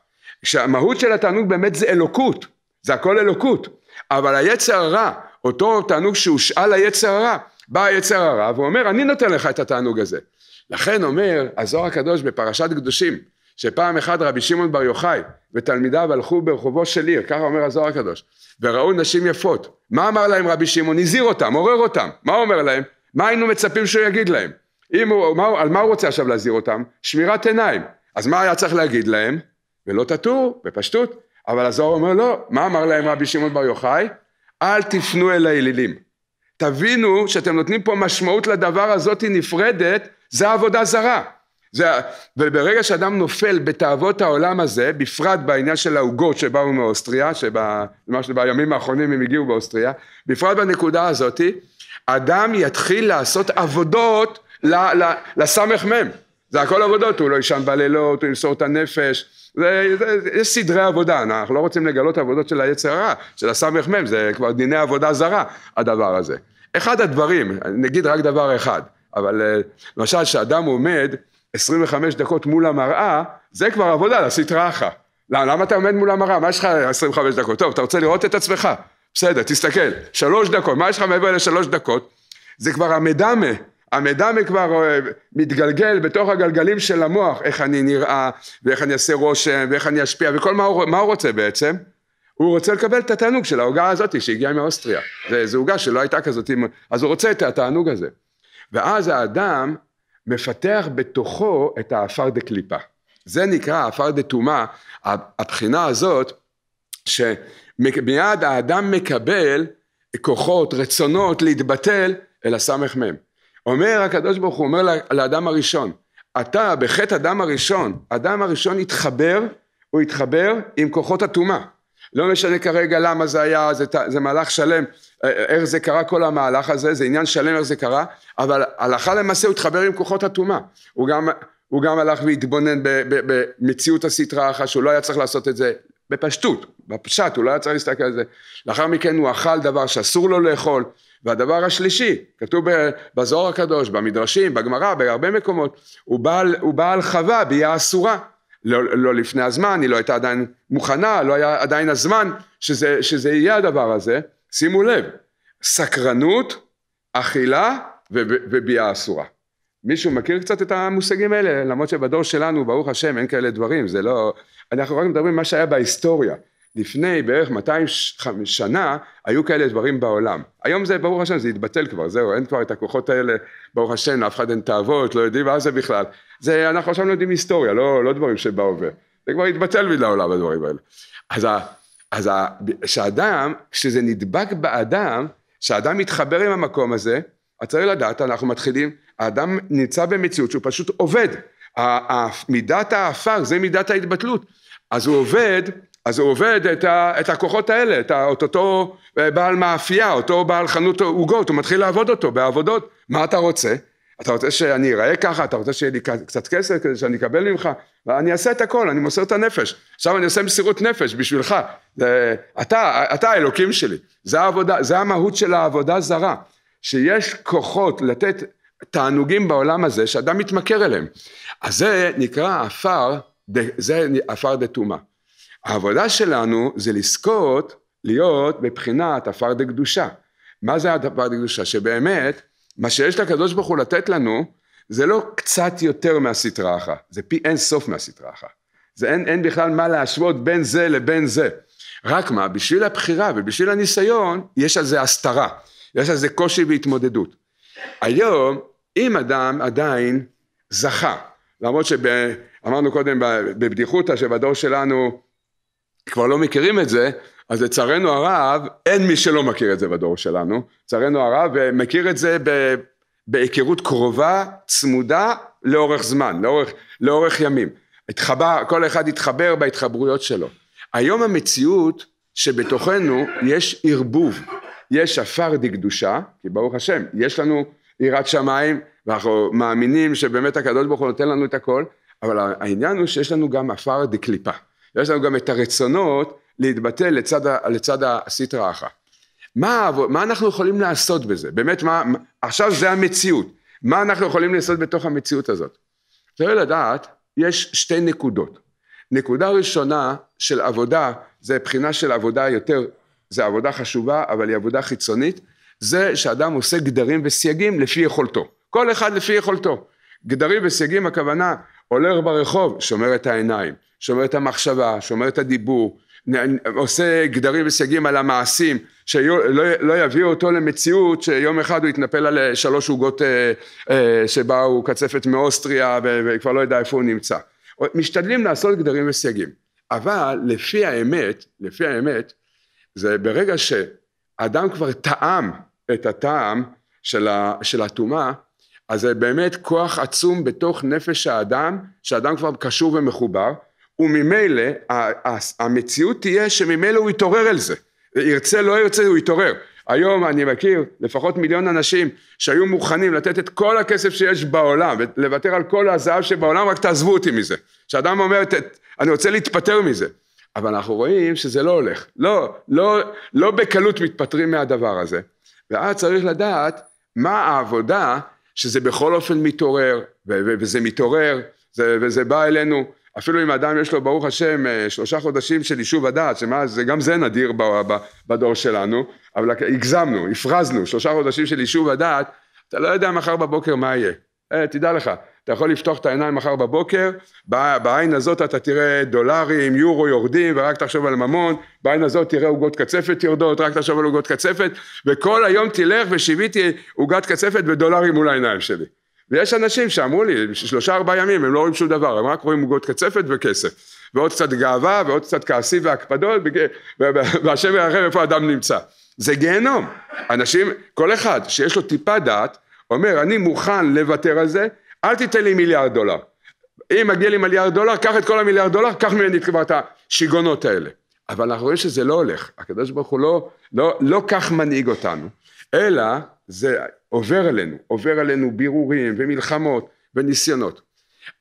כשהמהות של התענוג באמת זה אלוקות, זה הכל אלוקות. אבל היצר הרע, אותו תענוג שהושאל ליצר הרע, בא היצר הרע ואומר, אני נותן לך את התענוג הזה. לכן אומר הזוהר הקדוש בפרשת קדושים, שפעם אחת רבי שמעון בר יוחאי ותלמידיו הלכו ברחובו של עיר, ככה אומר הזוהר הקדוש, וראו נשים יפות. מה אמר להם רבי שמעון? הזהיר אותם, עורר אותם. מה אומר להם? מה היינו מצפים שהוא יגיד להם? אם הוא, מה, על מה הוא רוצה עכשיו להזהיר אותם? שמירת עיניים. אז מה היה צריך להגיד להם? ולא תטור, בפשטות. אבל הזוהר אומר לא, מה אמר להם רבי שמעון בר יוחאי? אל תפנו אל האלילים. תבינו שאתם נותנים פה משמעות לדבר הזאת נפרדת, זה עבודה זרה. זה, וברגע שאדם נופל בתאוות העולם הזה, בפרט בעניין של העוגות שבאו מאוסטריה, שבימים האחרונים הם הגיעו באוסטריה, בפרט בנקודה הזאתי, אדם יתחיל לעשות עבודות לסמ"ם. זה הכל עבודות, הוא לא יישן בלילות, הוא ימסור את הנפש, זה, זה, יש סדרי עבודה, אנחנו לא רוצים לגלות עבודות של היצר הרע, של הסמ"ם, זה כבר דיני עבודה זרה, הדבר הזה. אחד הדברים, נגיד רק דבר אחד, אבל אה, למשל שאדם עומד 25 דקות מול המראה, זה כבר עבודה לסטראחה. לא, למה אתה עומד מול המראה? מה יש לך 25 דקות? טוב, אתה רוצה לראות את עצמך? בסדר, תסתכל. שלוש דקות, מה יש לך מעבר לשלוש דקות? זה כבר המדמה. המדמה כבר אה, מתגלגל בתוך הגלגלים של המוח, איך אני נראה, ואיך אני אעשה רושם, ואיך אני אשפיע, וכל מה הוא, מה הוא רוצה בעצם? הוא רוצה לקבל את התענוג של העוגה הזאת שהגיעה מאוסטריה. זו עוגה שלא הייתה כזאת, אז הוא רוצה את התענוג הזה. ואז האדם מפתח בתוכו את האפר דה קליפה. זה נקרא האפר דה טומאה, הבחינה הזאת שמיד האדם מקבל כוחות, רצונות להתבטל אל הסמ"ם. אומר הקדוש ברוך הוא, אומר לאדם הראשון, אתה בחטא אדם הראשון, אדם הראשון התחבר, הוא התחבר עם כוחות הטומאה. לא משנה כרגע למה זה היה, זה, זה מהלך שלם, אה, אה, איך זה קרה כל המהלך הזה, זה עניין שלם איך זה קרה, אבל הלכה למעשה הוא התחבר עם כוחות הטומאה. הוא גם, הוא גם הלך והתבונן במציאות הסטרה אחת, שהוא לא היה צריך לעשות את זה, בפשטות, בפשט, הוא לא היה צריך להסתכל על זה. לאחר מכן הוא אכל דבר שאסור לו לאכול. והדבר השלישי, כתוב בזוהר הקדוש, במדרשים, בגמרא, בהרבה מקומות, הוא בעל, הוא בעל חווה ביה אסורה. לא, לא לפני הזמן, היא לא הייתה עדיין מוכנה, לא היה עדיין הזמן שזה, שזה יהיה הדבר הזה. שימו לב, סקרנות, אכילה וביה אסורה. מישהו מכיר קצת את המושגים האלה? למרות שבדור שלנו, ברוך השם, אין כאלה דברים, זה לא, אנחנו רק מדברים מה שהיה בהיסטוריה. לפני בערך 200 שנה היו כאלה דברים בעולם. היום זה ברוך השם זה התבטל כבר זהו אין כבר את הכוחות האלה ברוך השם לאף אחד אין תאוות לא יודעים מה זה בכלל. זה אנחנו עכשיו לא יודעים היסטוריה לא, לא דברים שבהווה. זה כבר התבטל מן העולם הדברים האלה. אז, ה, אז ה, שאדם כשזה נדבק באדם שאדם מתחבר עם המקום הזה אז צריך לדעת אנחנו מתחילים האדם נמצא במציאות שהוא פשוט עובד מידת העפר זה מידת ההתבטלות. אז הוא עובד, אז הוא עובד את, ה, את הכוחות האלה, את, ה, את אותו אה, בעל מאפייה, אותו בעל חנות עוגות, הוא מתחיל לעבוד אותו בעבודות. מה אתה רוצה? אתה רוצה שאני אראה ככה? אתה רוצה שיהיה לי קצת כסף כדי שאני אקבל ממך? אני אעשה את הכל, אני מוסר את הנפש. עכשיו אני עושה מסירות נפש בשבילך. אתה, אתה האלוקים שלי. זה העבודה, זה המהות של העבודה זרה. שיש כוחות לתת תענוגים בעולם הזה שאדם מתמכר אליהם. אז זה נקרא עפר, זה עפר דה טומאה. העבודה שלנו זה לזכות להיות בבחינת עפר דה קדושה. מה זה עפר דה קדושה? שבאמת, מה שיש לקדוש ברוך הוא לתת לנו, זה לא קצת יותר מהסטרה אחת, זה פי אין סוף מהסטרה אחת. זה אין, אין בכלל מה להשוות בין זה לבין זה. רק מה, בשביל הבחירה ובשביל הניסיון, יש על זה הסתרה, יש על זה קושי והתמודדות. היום אם אדם עדיין זכה, למרות שאמרנו קודם בבדיחותא שבדור שלנו כבר לא מכירים את זה, אז לצערנו הרב אין מי שלא מכיר את זה בדור שלנו, לצערנו הרב מכיר את זה בהיכרות קרובה, צמודה, לאורך זמן, לאורך, לאורך ימים. התחבר, כל אחד התחבר בהתחברויות שלו. היום המציאות שבתוכנו יש ערבוב, יש עפר דקדושה, כי ברוך השם, יש לנו יראת שמיים, ואנחנו מאמינים שבאמת הקדוש ברוך הוא נותן לנו את הכל, אבל העניין הוא שיש לנו גם עפר דקליפה, יש לנו גם את הרצונות להתבטא לצד, לצד הסטרא אחא. מה, מה אנחנו יכולים לעשות בזה? באמת, מה, עכשיו זה המציאות. מה אנחנו יכולים לעשות בתוך המציאות הזאת? צריך לדעת, יש שתי נקודות. נקודה ראשונה של עבודה, זה בחינה של עבודה יותר, זה עבודה חשובה, אבל היא עבודה חיצונית, זה שאדם עושה גדרים וסייגים לפי יכולתו. כל אחד לפי יכולתו. גדרים וסייגים הכוונה הולך ברחוב, שומר את העיניים, שומר את המחשבה, שומר את הדיבור, עושה גדרים וסייגים על המעשים, שלא לא, יביאו אותו למציאות שיום אחד הוא יתנפל על אה, שלוש עוגות אה, אה, שבאו קצפת מאוסטריה וכבר לא יודע איפה הוא נמצא. משתדלים לעשות גדרים וסייגים, אבל לפי האמת, לפי האמת, זה ברגע שאדם כבר טעם את הטעם של הטומאה, אז זה באמת כוח עצום בתוך נפש האדם, שאדם כבר קשור ומחובר, וממילא המציאות תהיה שממילא הוא יתעורר אל זה. ירצה לא ירצה הוא יתעורר. היום אני מכיר לפחות מיליון אנשים שהיו מוכנים לתת את כל הכסף שיש בעולם ולוותר על כל הזהב שבעולם רק תעזבו אותי מזה. שאדם אומר אני רוצה להתפטר מזה. אבל אנחנו רואים שזה לא הולך. לא, לא, לא בקלות מתפטרים מהדבר הזה. ואז צריך לדעת מה העבודה שזה בכל אופן מתעורר, וזה מתעורר, זה, וזה בא אלינו, אפילו אם אדם יש לו ברוך השם אה, שלושה חודשים של יישוב הדעת, שמאז גם זה נדיר בדור שלנו, אבל הגזמנו, הפרזנו, שלושה חודשים של יישוב הדעת, אתה לא יודע מחר בבוקר מה יהיה, אה, תדע לך, אתה יכול לפתוח את העיניים מחר בבוקר, בעין הזאת אתה תראה דולרים, יורו יורדים, ורק תחשוב על ממון, בעין הזאת תראה עוגות קצפת יורדות, רק תחשוב על עוגות קצפת, וכל היום תלך ושיוויתי עוגת קצפת ודולרים מול העיניים שלי. ויש אנשים שאמרו לי, שלושה ארבעה ימים הם לא רואים שום דבר, הם רק רואים עוגות קצפת וכסף, ועוד קצת גאווה, ועוד קצת כעסים והקפדות, והשם ירחם איפה אדם נמצא. זה גיהנום. אנשים, כל אחד שיש לו טיפה דעת, אומר אני מוכן לוותר על זה, אל תיתן לי מיליארד דולר. אם מגיע לי מיליארד דולר, קח את כל המיליארד דולר, קח ממני כבר את השיגונות האלה. אבל אנחנו רואים שזה לא הולך. הקדוש ברוך הוא לא, לא, לא כך מנהיג אותנו, אלא זה עובר אלינו, עובר אלינו בירורים ומלחמות וניסיונות.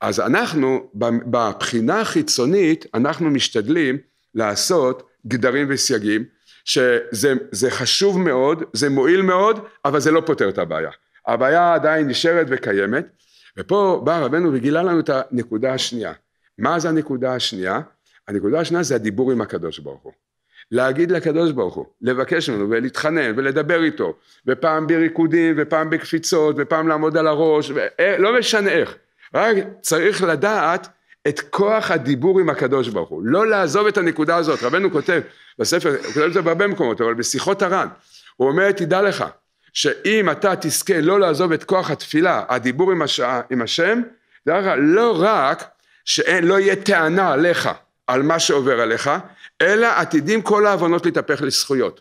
אז אנחנו, בבחינה החיצונית, אנחנו משתדלים לעשות גדרים וסייגים, שזה חשוב מאוד, זה מועיל מאוד, אבל זה לא פותר את הבעיה. הבעיה עדיין נשארת וקיימת, ופה בא רבנו וגילה לנו את הנקודה השנייה. מה זה הנקודה השנייה? הנקודה השנייה זה הדיבור עם הקדוש ברוך הוא. להגיד לקדוש ברוך הוא, לבקש ממנו ולהתחנן ולדבר איתו, ופעם בריקודים ופעם בקפיצות ופעם לעמוד על הראש, ו... אה, לא משנה איך, רק צריך לדעת את כוח הדיבור עם הקדוש ברוך הוא, לא לעזוב את הנקודה הזאת, רבנו כותב בספר, הוא כותב את זה בהרבה מקומות, אבל בשיחות הר"ן, הוא אומר תדע לך, שאם אתה תזכה לא לעזוב את כוח התפילה, הדיבור עם, הש... עם השם, דרך לא רק שלא יהיה טענה עליך, על מה שעובר עליך, אלא עתידים כל העוונות להתהפך לזכויות.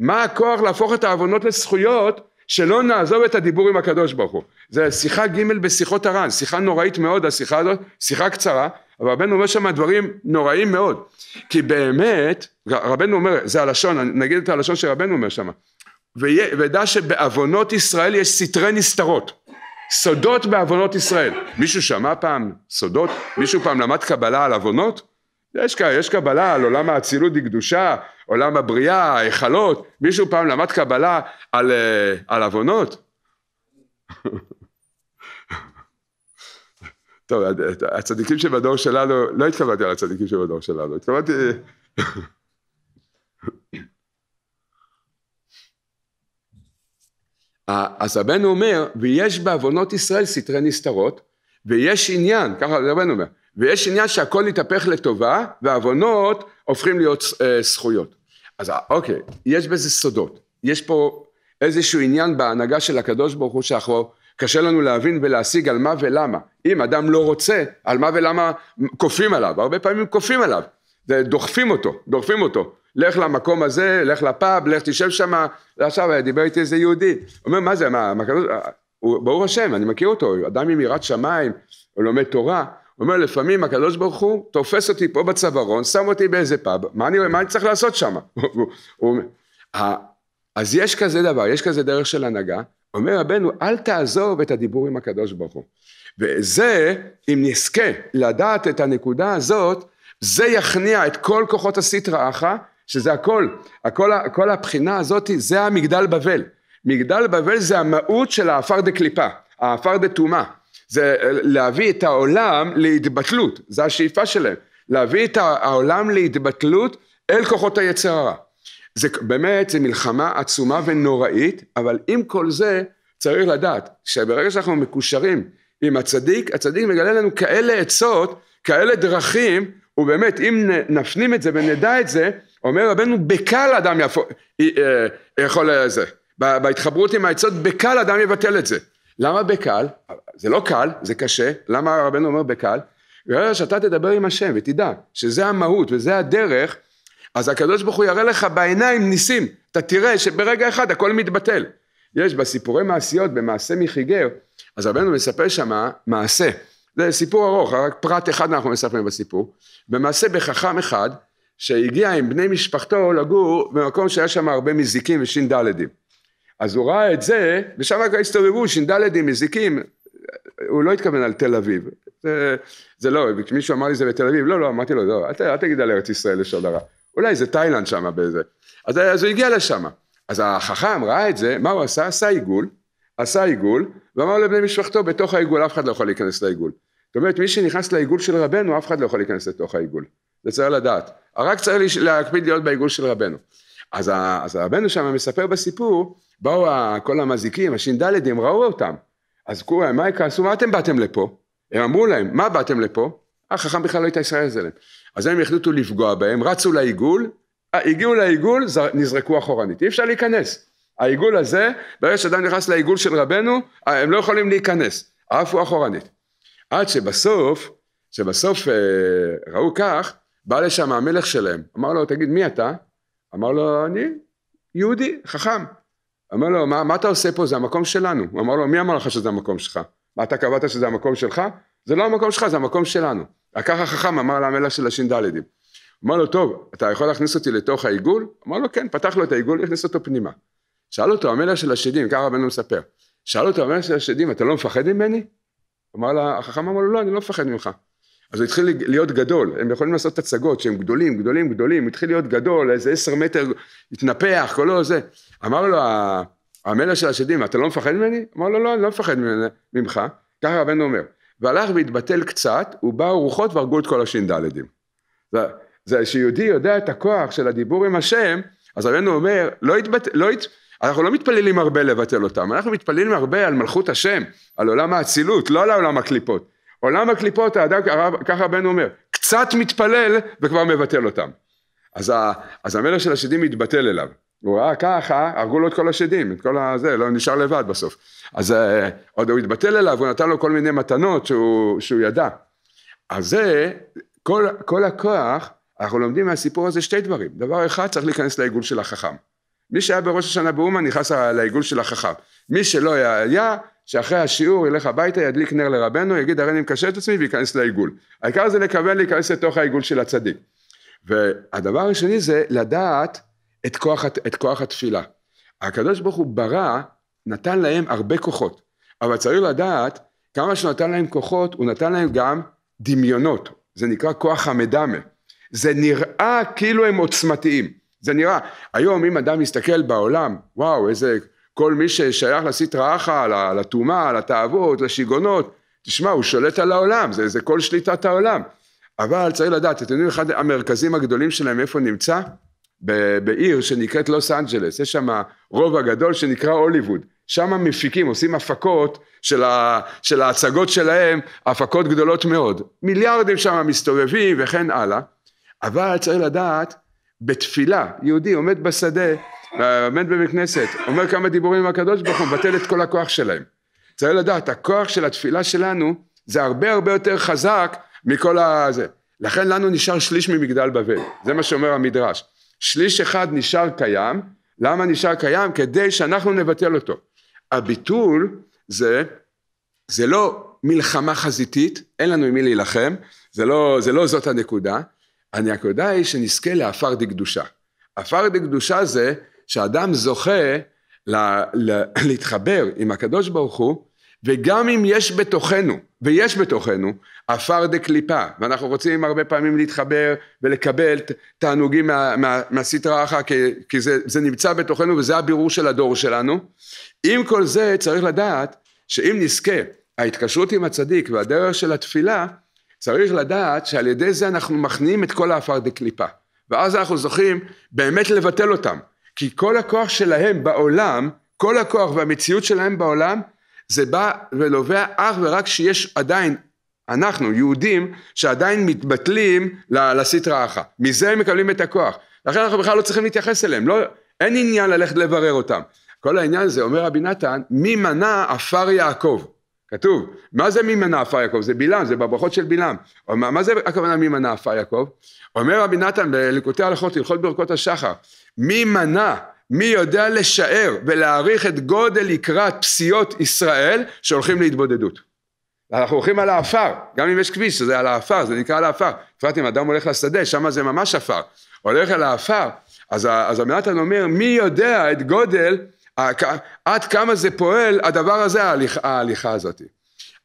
מה הכוח להפוך את העוונות לזכויות שלא נעזוב את הדיבור עם הקדוש ברוך הוא. זה שיחה ג' בשיחות הר"ן, שיחה נוראית מאוד השיחה הזאת, שיחה קצרה, אבל רבנו אומר שם דברים נוראים מאוד. כי באמת, רבנו אומר, זה הלשון, נגיד את הלשון שרבנו אומר שם, וידע שבעוונות ישראל יש סתרי נסתרות סודות בעוונות ישראל מישהו שמע פעם סודות? מישהו פעם למד קבלה על עוונות? יש, יש קבלה על עולם האצילות היא קדושה, עולם הבריאה ההיכלות מישהו פעם למד קבלה על, אה, על עוונות? טוב, הצדיקים שבדור שלנו, לא התכוונתי על הצדיקים שבדור שלנו, התכוונתי אז רבנו אומר, ויש בעוונות ישראל סתרי נסתרות, ויש עניין, ככה רבנו אומר, ויש עניין שהכל יתהפך לטובה, והעוונות הופכים להיות אה, זכויות. אז אוקיי, יש בזה סודות. יש פה איזשהו עניין בהנהגה של הקדוש ברוך הוא שאנחנו, קשה לנו להבין ולהשיג על מה ולמה. אם אדם לא רוצה, על מה ולמה כופים עליו, הרבה פעמים כופים עליו, דוחפים אותו, דוחפים אותו. לך למקום הזה, לך לפאב, לך תשב שם, עכשיו אה, דיבר איתי איזה יהודי, הוא אומר מה זה, מה, מה אה, הוא, ברור השם, אני מכיר אותו, אדם עם יראת שמיים, הוא לומד תורה, הוא אומר לפעמים הקדוש ברוך הוא תופס אותי פה בצווארון, שם אותי באיזה פאב, מה אני, מה אני צריך לעשות שם? אה, אז יש כזה דבר, יש כזה דרך של הנהגה, אומר רבנו אל תעזוב את הדיבור עם הקדוש ברוך הוא. וזה, אם נזכה לדעת את הנקודה הזאת, זה יכניע את כל כוחות הסטרא אחא שזה הכל, הכל, כל הבחינה הזאת זה המגדל בבל. מגדל בבל זה המהות של קליפה, האפר דה טומאה. זה להביא את העולם להתבטלות, זה השאיפה שלהם. להביא את העולם להתבטלות אל כוחות היצר הרע. זה באמת, זו מלחמה עצומה ונוראית, אבל עם כל זה צריך לדעת שברגע שאנחנו מקושרים עם הצדיק, הצדיק מגלה לנו כאלה עצות, כאלה דרכים, ובאמת אם נפנים את זה ונדע את זה, אומר רבנו בקל אדם יפו, אה, יכול לזה. אה, בהתחברות עם העצות בקל אדם יבטל את זה. למה בקל? זה לא קל, זה קשה, למה רבנו אומר בקל? בגלל שאתה תדבר עם השם ותדע שזה המהות וזה הדרך, אז הקדוש ברוך הוא יראה לך בעיניים ניסים, אתה תראה שברגע אחד הכל מתבטל. יש בסיפורי מעשיות, במעשה מחיגר, אז רבנו מספר שמה מעשה. זה סיפור ארוך, רק פרט אחד אנחנו מספרים בסיפור. במעשה בחכם אחד, שהגיע עם בני משפחתו לגור במקום שהיה שם הרבה מזיקים וש"דלדים. אז הוא ראה את זה, ושם רק הסתובבו ש"דלדים, מזיקים, הוא לא התכוון על תל אביב. זה, זה לא, מישהו אמר לי זה בתל אביב, לא, לא, אמרתי לו, לא, אל, אל תגיד על ארץ ישראל לשון הרע. אולי זה תאילנד שם באיזה. אז, אז הוא הגיע לשם. אז החכם ראה את זה, מה הוא עשה? עשה עיגול, עשה עיגול, ואמר לבני משפחתו, בתוך העיגול אף אחד לא יכול להיכנס לעיגול. זאת אומרת, מי שנכנס לעיגול של רבנו, אף אחד לא יכול להיכנס לתוך העיגול. וצריך לדעת. רק צריך להקפיד להיות בעיגול של רבנו. אז, ה, אז רבנו שם מספר בסיפור, באו ה, כל המזיקים, הש"ד, הם ראו אותם. אז כולם, מה כעסו? מה אתם באתם לפה? הם אמרו להם, מה באתם לפה? החכם בכלל לא הייתה ישראל זה להם. אז הם החליטו לפגוע בהם, רצו לעיגול, אה, הגיעו לעיגול, נזרקו אחורנית. אי אפשר להיכנס. העיגול הזה, ברגע שאדם נכנס לעיגול של רבנו, אה, הם לא יכולים להיכנס, עפו אחורנית. עד שבסוף, שבסוף אה, ראו כך, בא לשם המלך שלהם, אמר לו, תגיד, מי אתה? אמר לו, אני יהודי, חכם. אמר לו, מה, מה אתה עושה פה? זה המקום שלנו. הוא אמר לו, מי אמר לך שזה המקום שלך? מה, אתה קבעת שזה המקום שלך? זה לא המקום שלך, זה המקום שלנו. ככה חכם אמר למלך של הש"דים. אמר לו, טוב, אתה יכול להכניס אותי לתוך העיגול? אמר לו, כן, פתח לו את העיגול, הכניס אותו פנימה. שאל אותו המלך של השדים, ככה רבנו מספר, שאל אותו המלך של השדים, אתה לא מפחד ממני? אמר לה, החכם אמר לו, לא, אני לא מפחד ממך. אז הוא התחיל להיות גדול, הם יכולים לעשות הצגות שהם גדולים, גדולים, גדולים, התחיל להיות גדול, איזה עשר מטר, התנפח, כל זה. אמר לו המלך של השדים, אתה לא מפחד ממני? אמר לו, לא, אני לא מפחד ממך, ככה רבנו אומר. והלך והתבטל קצת, ובאו רוחות והרגו את כל הש"דים. זה, זה שיהודי יודע את הכוח של הדיבור עם השם, אז רבנו אומר, לא התבט... לא הת... אנחנו לא מתפללים הרבה לבטל אותם, אנחנו מתפללים הרבה על מלכות השם, על עולם האצילות, לא על עולם הקליפות. עולם הקליפות האדם, ככה רבנו אומר, קצת מתפלל וכבר מבטל אותם. אז, ה, אז המלך של השדים מתבטל אליו. הוא ראה ככה, הרגו לו את כל השדים, את כל הזה, לא נשאר לבד בסוף. אז אה, עוד הוא התבטל אליו, הוא נתן לו כל מיני מתנות שהוא, שהוא ידע. אז זה, כל, כל הכוח, אנחנו לומדים מהסיפור הזה שתי דברים. דבר אחד, צריך להיכנס לעיגול של החכם. מי שהיה בראש השנה באומן נכנס לעיגול של החכם. מי שלא היה, היה, שאחרי השיעור ילך הביתה, ידליק נר לרבנו, יגיד הרי אני מקשר את עצמי וייכנס לעיגול. העיקר זה לכוון להיכנס לתוך העיגול של הצדיק. והדבר השני זה לדעת את כוח, את כוח התפילה. הקדוש ברוך הוא ברא, נתן להם הרבה כוחות, אבל צריך לדעת כמה שנתן להם כוחות, הוא נתן להם גם דמיונות, זה נקרא כוח המדמה. זה נראה כאילו הם עוצמתיים, זה נראה. היום אם אדם מסתכל בעולם, וואו איזה כל מי ששייך לסטרא אחא, לטומאה, לתאוות, לשיגעונות, תשמע, הוא שולט על העולם, זה, זה כל שליטת העולם. אבל צריך לדעת, אתם יודעים, אחד המרכזים הגדולים שלהם, איפה נמצא? בעיר שנקראת לוס אנג'לס, יש שם רובע גדול שנקרא הוליווד. שם מפיקים, עושים הפקות של, ה, של ההצגות שלהם, הפקות גדולות מאוד. מיליארדים שם מסתובבים וכן הלאה. אבל צריך לדעת, בתפילה, יהודי עומד בשדה, עומד בבית כנסת, אומר כמה דיבורים עם הקדוש ברוך הוא, מבטל את כל הכוח שלהם. צריך לדעת, הכוח של התפילה שלנו זה הרבה הרבה יותר חזק מכל הזה. לכן לנו נשאר שליש ממגדל בבל, זה מה שאומר המדרש. שליש אחד נשאר קיים, למה נשאר קיים? כדי שאנחנו נבטל אותו. הביטול זה, זה לא מלחמה חזיתית, אין לנו עם מי להילחם, זה לא, זה לא זאת הנקודה, הנקודה היא שנזכה לעפר דקדושה. עפר דקדושה זה שאדם זוכה ל, ל, להתחבר עם הקדוש ברוך הוא וגם אם יש בתוכנו, ויש בתוכנו, עפר דקליפה, ואנחנו רוצים הרבה פעמים להתחבר ולקבל תענוגים מה, מה, מהסטרה אחת כי, כי זה, זה נמצא בתוכנו וזה הבירור של הדור שלנו. עם כל זה צריך לדעת שאם נזכה, ההתקשרות עם הצדיק והדרך של התפילה, צריך לדעת שעל ידי זה אנחנו מכניעים את כל העפר דקליפה, ואז אנחנו זוכים באמת לבטל אותם. כי כל הכוח שלהם בעולם, כל הכוח והמציאות שלהם בעולם, זה בא ולובע אך ורק שיש עדיין, אנחנו יהודים, שעדיין מתבטלים לסטרא אחא. מזה הם מקבלים את הכוח. לכן אנחנו בכלל לא צריכים להתייחס אליהם, לא, אין עניין ללכת לברר אותם. כל העניין הזה, אומר רבי נתן, מי מנע עפר יעקב? כתוב, מה זה מי מנה עפר יעקב? זה בלעם, זה בברכות של בלעם. מה, מה זה הכוונה מי מנה עפר יעקב? אומר רבי נתן בליקוטי הלכות, הלכות ברכות השחר, מי מנה, מי יודע לשער ולהעריך את גודל לקראת פסיעות ישראל שהולכים להתבודדות. אנחנו הולכים על העפר, גם אם יש כביש, זה על העפר, זה נקרא על העפר. בפרט אם אדם הולך לשדה, שם זה ממש עפר. הולך על העפר, אז רבי נתן אומר, מי יודע את גודל אה, עד כמה זה פועל הדבר הזה, ההליכה, ההליכה הזאת.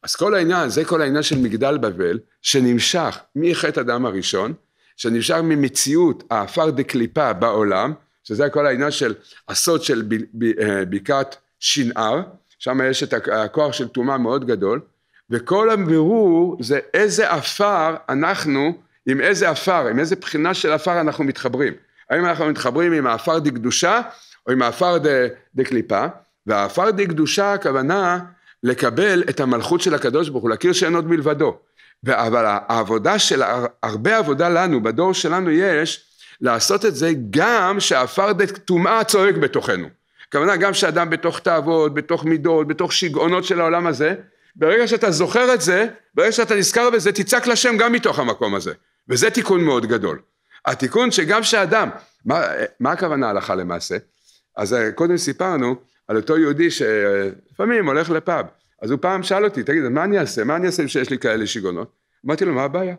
אז כל העניין, זה כל העניין של מגדל בבל, שנמשך מחטא הדם הראשון, שנמשך ממציאות האפר דקליפה בעולם, שזה כל העניין של הסוד של ב, ב, אה, בקעת שנער, שם יש את הכוח של טומאה מאוד גדול, וכל הבירור זה איזה עפר אנחנו, עם איזה עפר, עם איזה בחינה של עפר אנחנו מתחברים. האם אנחנו מתחברים עם העפר דקדושה, או עם האפר דקליפה, והאפר דקדושה הכוונה לקבל את המלכות של הקדוש ברוך הוא, להכיר שאין עוד מלבדו. אבל העבודה של, הרבה עבודה לנו, בדור שלנו יש, לעשות את זה גם שהעפר טומאה צועק בתוכנו. הכוונה גם שאדם בתוך תאוות, בתוך מידות, בתוך שיגעונות של העולם הזה, ברגע שאתה זוכר את זה, ברגע שאתה נזכר בזה, תצעק לשם גם מתוך המקום הזה. וזה תיקון מאוד גדול. התיקון שגם שאדם, מה, מה הכוונה הלכה למעשה? אז אה, קודם סיפרנו על אותו יהודי שלפעמים הולך לפאב, אז הוא פעם שאל אותי, תגיד, מה אני אעשה? מה אני אעשה שיש לי כאלה שיגעונות? אמרתי לו, מה הבעיה?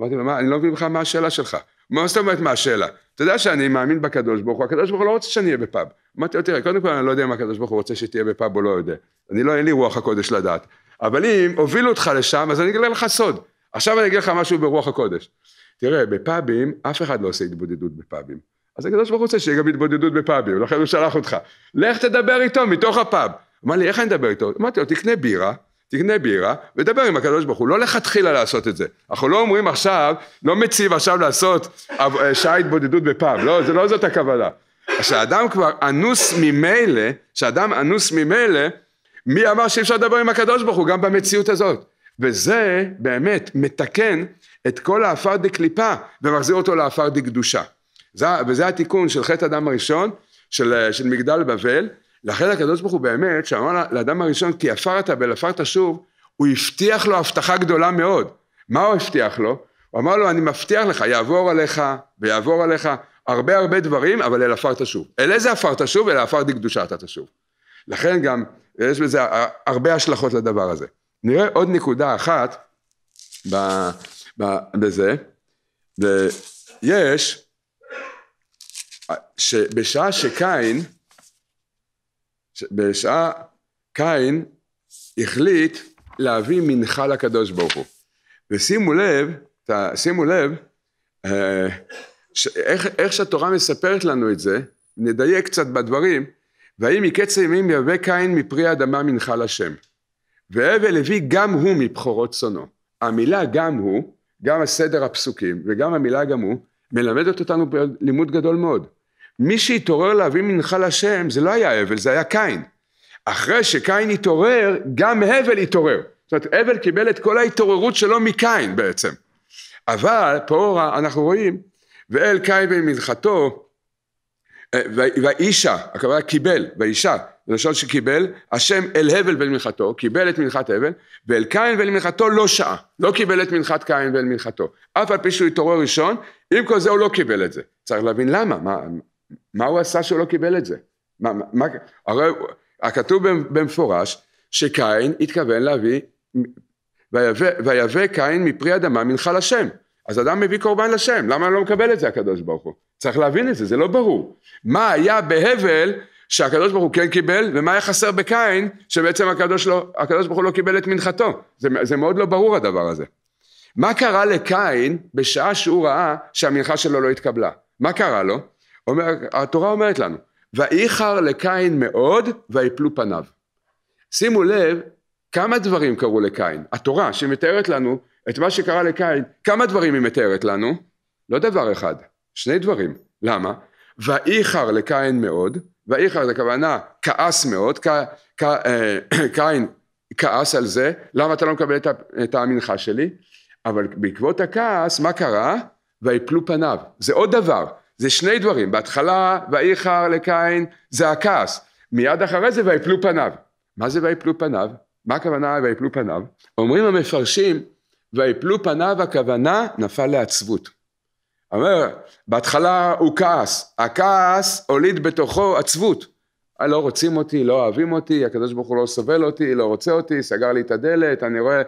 אמרתי לו, מה, אני לא מבין לך מה השאלה שלך. מה זאת אומרת מה השאלה? אתה יודע שאני מאמין בקדוש ברוך הוא, הקדוש ברוך הוא לא רוצה שאני אהיה בפאב. אמרתי לו, תראה, קודם כל אני לא יודע אם הקדוש ברוך הוא רוצה שתהיה בפאב או לא יודע. אני לא, אין לי רוח הקודש לדעת. אבל אם הובילו אותך לשם, אז אני אגלה לך סוד. עכשיו אני אגיד לך משהו ברוח הקודש. תראה, בפאבים, אף אחד לא עושה התבודדות בפאבים. אז הקדוש ברוך הוא רוצה שיהיה גם התבודדות בפאבים, לכן הוא שלח אותך. לך תדבר איתו מתוך הפאב. אמר לי, איך אני אדבר איתו? אמרתי לו, תקנה בירה, תקנה בירה, ודבר עם הקדוש ברוך הוא, לא לכתחילה לעשות את זה. אנחנו לא אומרים עכשיו, לא מציב עכשיו לעשות אה, שעה התבודדות בפאב, לא, זה לא זאת הכוונה. כשאדם כבר אנוס ממילא, כשאדם אנוס ממילא, מי אמר שאי אפשר לדבר עם הקדוש ברוך הוא גם במציאות הזאת? וזה באמת מתקן את כל האפר דקליפה ומחזיר אותו לאפר דקדושה. זה, וזה התיקון של חטא אדם הראשון, של, של מגדל בבל, לכן הקדוש ברוך הוא באמת, שאמר לאדם הראשון, כי עפרת בל עפרת שוב, הוא הבטיח לו הבטחה גדולה מאוד. מה הוא הבטיח לו? הוא אמר לו, אני מבטיח לך, יעבור עליך ויעבור עליך הרבה הרבה דברים, אבל אל עפרת שוב. אל איזה עפרת שוב? אל העפר דקדושה אתה תשוב. לכן גם יש בזה הרבה השלכות לדבר הזה. נראה עוד נקודה אחת ב, ב, בזה, ויש שבשעה שקין, בשעה קין החליט להביא מנחה לקדוש ברוך הוא. ושימו לב, שימו לב, אה, איך, איך שהתורה מספרת לנו את זה, נדייק קצת בדברים, והאם מקץ הימים יבא קין מפרי אדמה מנחה לשם. והבל הביא גם הוא מבכורות צונו. המילה גם הוא, גם הסדר הפסוקים וגם המילה גם הוא, מלמדת אותנו לימוד גדול מאוד. מי שהתעורר להביא מנחה לשם זה לא היה הבל, זה היה קין. אחרי שקין התעורר, גם הבל התעורר. זאת אומרת, הבל קיבל את כל ההתעוררות שלו מקין בעצם. אבל פה אנחנו רואים, ואל קין ומנחתו, אה, ואישה הכוונה קיבל, ואישה למשל שקיבל, השם אל הבל ולמנחתו, קיבל את מנחת הבל, ואל קין ולמנחתו לא שעה, לא קיבל את מנחת קין ולמנחתו. אף על פי שהוא התעורר ראשון, עם כל זה הוא לא קיבל את זה. צריך להבין למה, מה, מה הוא עשה שהוא לא קיבל את זה? מה, מה, הרי הכתוב במפורש שקין התכוון להביא ויבא קין מפרי אדמה מנחה לשם אז אדם מביא קורבן לשם למה אני לא מקבל את זה הקדוש ברוך הוא צריך להבין את זה זה לא ברור מה היה בהבל שהקדוש ברוך הוא כן קיבל ומה היה חסר בקין שבעצם הקדוש, לא, הקדוש ברוך הוא לא קיבל את מנחתו זה, זה מאוד לא ברור הדבר הזה מה קרה לקין בשעה שהוא ראה שהמנחה שלו לא התקבלה מה קרה לו אומר, התורה אומרת לנו, ואיחר לקין מאוד ויפלו פניו. שימו לב כמה דברים קרו לקין. התורה שמתארת לנו את מה שקרה לקין, כמה דברים היא מתארת לנו? לא דבר אחד, שני דברים. למה? ואיחר לקין מאוד, ואיחר זה כוונה כעס מאוד, כ, כ, אה, קין כעס על זה, למה אתה לא מקבל את, את המנחה שלי? אבל בעקבות הכעס, מה קרה? ויפלו פניו. זה עוד דבר. זה שני דברים, בהתחלה ואיחר לקין זה הכעס, מיד אחרי זה ויפלו פניו. מה זה ויפלו פניו? מה הכוונה ויפלו פניו? אומרים המפרשים, ויפלו פניו הכוונה נפל לעצבות. אומר, בהתחלה הוא כעס, הכעס הוליד בתוכו עצבות. אה, לא רוצים אותי, לא אוהבים אותי, הקדוש ברוך הוא לא סובל אותי, לא רוצה אותי, סגר לי את הדלת, אני רואה...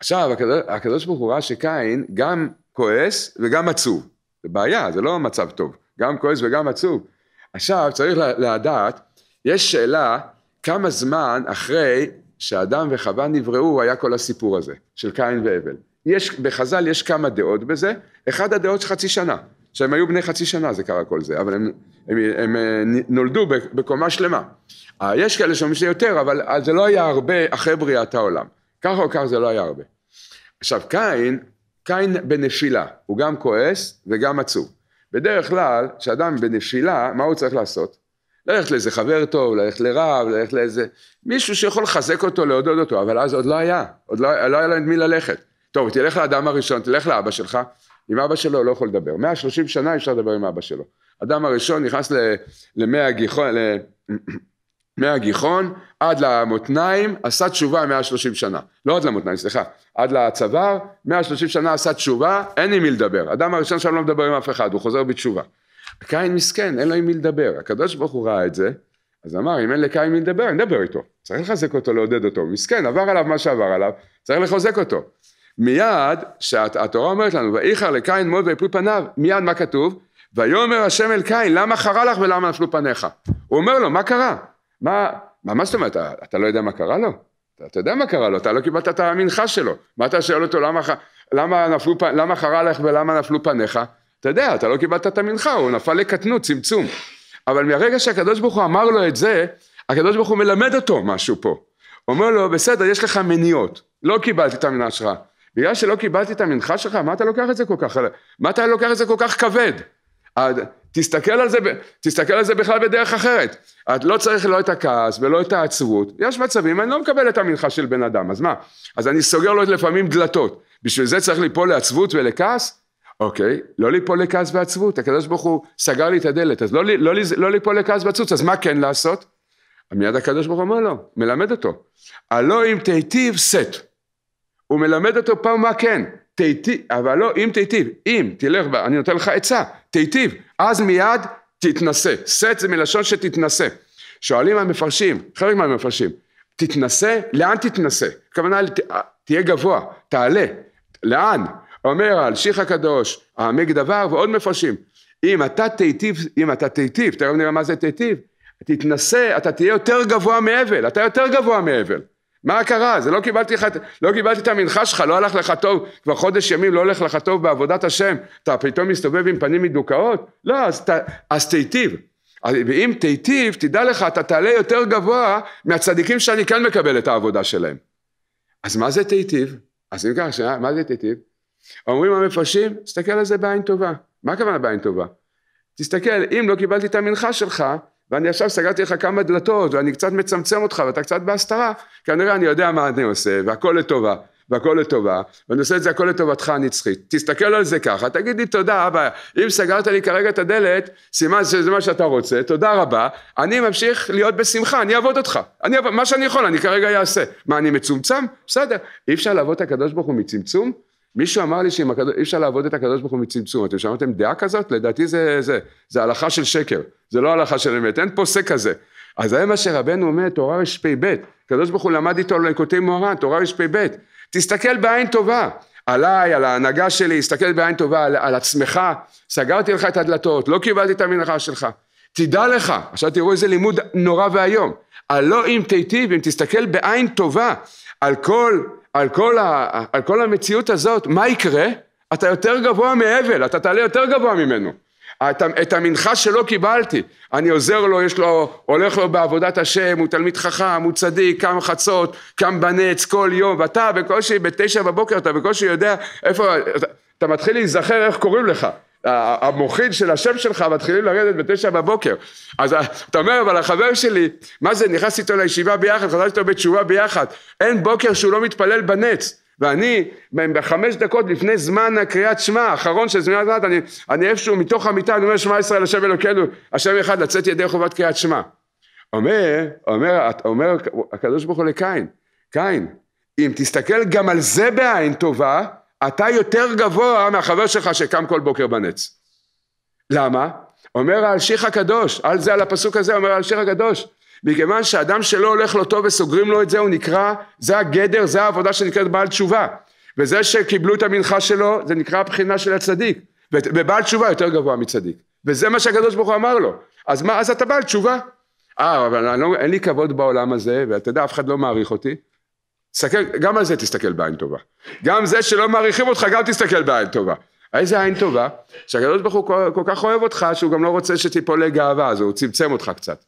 עכשיו, הקדוש, הקדוש ברוך הוא ראה שקין גם כועס וגם עצוב. זה בעיה, זה לא מצב טוב, גם כועס וגם עצוב. עכשיו צריך לדעת, יש שאלה כמה זמן אחרי שאדם וחווה נבראו היה כל הסיפור הזה של קין והבל. יש, בחז"ל יש כמה דעות בזה, אחד הדעות חצי שנה, שהם היו בני חצי שנה זה קרה כל זה, אבל הם, הם, הם, הם נולדו בקומה שלמה. אה, יש כאלה שאומרים שזה יותר, אבל זה לא היה הרבה אחרי בריאת העולם. כך או כך זה לא היה הרבה. עכשיו קין קין בנפילה, הוא גם כועס וגם עצוב. בדרך כלל, כשאדם בנפילה, מה הוא צריך לעשות? ללכת לאיזה חבר טוב, ללכת לרב, ללכת לאיזה... מישהו שיכול לחזק אותו, לעודד אותו, אבל אז עוד לא היה, עוד לא, לא היה להם מי ללכת. טוב, תלך לאדם הראשון, תלך לאבא שלך, עם אבא שלו לא יכול לדבר. 130 שנה אפשר לדבר עם אבא שלו. אדם הראשון נכנס למאה הגיחון, מהגיחון עד למותניים עשה תשובה 130 שנה, לא עד למותניים סליחה, עד לצוואר 130 שנה עשה תשובה אין עם מי לדבר, אדם הראשון שם לא מדבר עם אף אחד הוא חוזר בתשובה. קין מסכן אין לו עם מי לדבר, הקדוש ברוך הוא ראה את זה אז אמר אם אין לקין מי לדבר אני אדבר איתו, צריך לחזק אותו לעודד אותו, מסכן עבר עליו מה שעבר עליו צריך לחוזק אותו. מיד שהתורה אומרת לנו ואיחר לקין מאוד ויפלו פניו מיד מה כתוב ויאמר השם אל קין למה חרה לך ולמה נפלו פניך הוא אומר לו מה קרה מה, מה, מה זאת אומרת, אתה, אתה לא יודע מה קרה לו? אתה, אתה יודע מה קרה לו, אתה לא קיבלת את המנחה שלו. מה אתה שואל אותו, למה, למה, נפלו, למה חרה לך ולמה נפלו פניך? אתה יודע, אתה לא קיבלת את המנחה, הוא נפל לקטנות, צמצום. אבל מהרגע שהקדוש ברוך הוא אמר לו את זה, הקדוש ברוך הוא מלמד אותו משהו פה. אומר לו, בסדר, יש לך מניעות, לא קיבלתי את המנחה שלך. בגלל שלא קיבלתי את המנחה שלך, מה אתה לוקח את זה כל כך, מה אתה לוקח את זה כל כך כבד? תסתכל על זה, תסתכל על זה בכלל בדרך אחרת. את לא צריך לא את הכעס ולא את העצבות. יש מצבים, אני לא מקבל את המנחה של בן אדם, אז מה? אז אני סוגר לו לפעמים דלתות. בשביל זה צריך ליפול לעצבות ולכעס? אוקיי, לא ליפול לכעס ועצבות. הקדוש ברוך הוא סגר לי את הדלת, אז לא, לא, לא, לא ליפול לכעס ועצבות, אז מה כן לעשות? מיד הקדוש ברוך הוא אומר לו, מלמד אותו. הלא אם תיטיב סט. הוא מלמד אותו פעם מה כן. תיטיב, אבל לא אם תיטיב, אם תלך, אני נותן לך עצה, תיטיב, אז מיד תתנשא. סט זה מלשון שתתנשא. שואלים המפרשים, חלק מהמפרשים, תתנשא? לאן תתנשא? הכוונה, אה, תהיה גבוה, תעלה. לאן? אומר על שיח הקדוש, העמק דבר ועוד מפרשים. אם אתה תיטיב, אם אתה תיטיב, תראה מה זה תיטיב, תתנשא, אתה תהיה יותר גבוה מאבל, אתה יותר גבוה מאבל. מה קרה? זה לא קיבלתי, לא קיבלתי את המנחה שלך, לא הלך לך טוב, כבר חודש ימים לא הולך לך טוב בעבודת השם, אתה פתאום מסתובב עם פנים מדוכאות? לא, אז, ת, אז תיטיב. ואם תיטיב, תדע לך, אתה תעלה יותר גבוה מהצדיקים שאני כן מקבל את העבודה שלהם. אז מה זה תיטיב? אז אם ככה, שאלה, מה זה תיטיב? אומרים המפרשים, תסתכל על זה בעין טובה. מה הכוונה בעין טובה? תסתכל, אם לא קיבלתי את המנחה שלך, ואני עכשיו סגרתי לך כמה דלתות ואני קצת מצמצם אותך ואתה קצת בהסתרה כנראה אני יודע מה אני עושה והכל לטובה והכל לטובה, ואני עושה את זה הכל לטובתך הנצחית. תסתכל על זה ככה, תגיד לי תודה אבא, אם סגרת לי כרגע את הדלת, סימן שזה מה שאתה רוצה, תודה רבה, אני ממשיך להיות בשמחה, אני אעבוד אותך, אני אעבוד, מה שאני יכול אני כרגע אעשה. מה, אני מצומצם? בסדר, אי אפשר לעבוד את הקדוש ברוך הוא מצמצום? מישהו אמר לי שאי אפשר לעבוד את הקדוש ברוך הוא מצמצום, אתם שמעתם דעה כזאת? לדעתי זה, זה, זה הלכה של שקר, זה לא הלכה של אמת, אין פוסק כזה. אז זה מה שרבנו אומר, תורה רשפ"ב, הקדוש ברוך הוא למד איתו ליקוטי מוהר"ן, תורה רשפ"ב, תסתכל בעין טובה, עליי, על ההנהגה שלי, תסתכל בעין טובה על, על עצמך, סגרתי לך את הדלתות, לא קיבלתי את המנחה שלך. תדע לך, עכשיו תראו איזה לימוד נורא ואיום, הלא אם תיטיב, אם תסתכל בעין טובה על כל על כל, ה, על כל המציאות הזאת, מה יקרה? אתה יותר גבוה מהבל, אתה תעלה יותר גבוה ממנו. את, את המנחה שלו קיבלתי, אני עוזר לו, יש לו, הולך לו בעבודת השם, הוא תלמיד חכם, הוא צדיק, קם חצות, קם בנץ כל יום, ואתה בקושי בתשע בבוקר, אתה בקושי יודע איפה, אתה, אתה מתחיל להיזכר איך קוראים לך. המוחין של השם שלך מתחילים לרדת בתשע בבוקר. אז אתה אומר, אבל החבר שלי, מה זה, נכנס איתו לישיבה ביחד, חזר איתו בתשובה ביחד, אין בוקר שהוא לא מתפלל בנץ. ואני בחמש דקות לפני זמן הקריאת שמע האחרון של זמן הזמן אני, אני איפשהו מתוך המיטה אני אומר שמע ישראל השם אלוקינו השם אחד לצאת ידי חובת קריאת שמע אומר, אומר, אומר הקדוש ברוך הוא לקין, קין, אם תסתכל גם על זה בעין טובה, אתה יותר גבוה מהחבר שלך שקם כל בוקר בנץ. למה? אומר האלשיך הקדוש, על זה, על הפסוק הזה, אומר האלשיך הקדוש, מכיוון שאדם שלא הולך לו טוב וסוגרים לו את זה, הוא נקרא, זה הגדר, זה העבודה שנקראת בעל תשובה. וזה שקיבלו את המנחה שלו, זה נקרא הבחינה של הצדיק. ובעל תשובה יותר גבוה מצדיק. וזה מה שהקדוש ברוך הוא אמר לו. אז מה, אז אתה בעל תשובה. אה, אבל לא, אין לי כבוד בעולם הזה, ואתה יודע, אף אחד לא מעריך אותי. תסתכל, גם על זה תסתכל בעין טובה. גם זה שלא מעריכים אותך, גם תסתכל בעין טובה. איזה עין טובה, שהקדוש ברוך הוא כל, כל כך אוהב אותך, שהוא גם לא רוצה שתיפול לגאווה, אז הוא צמצם אותך קצת.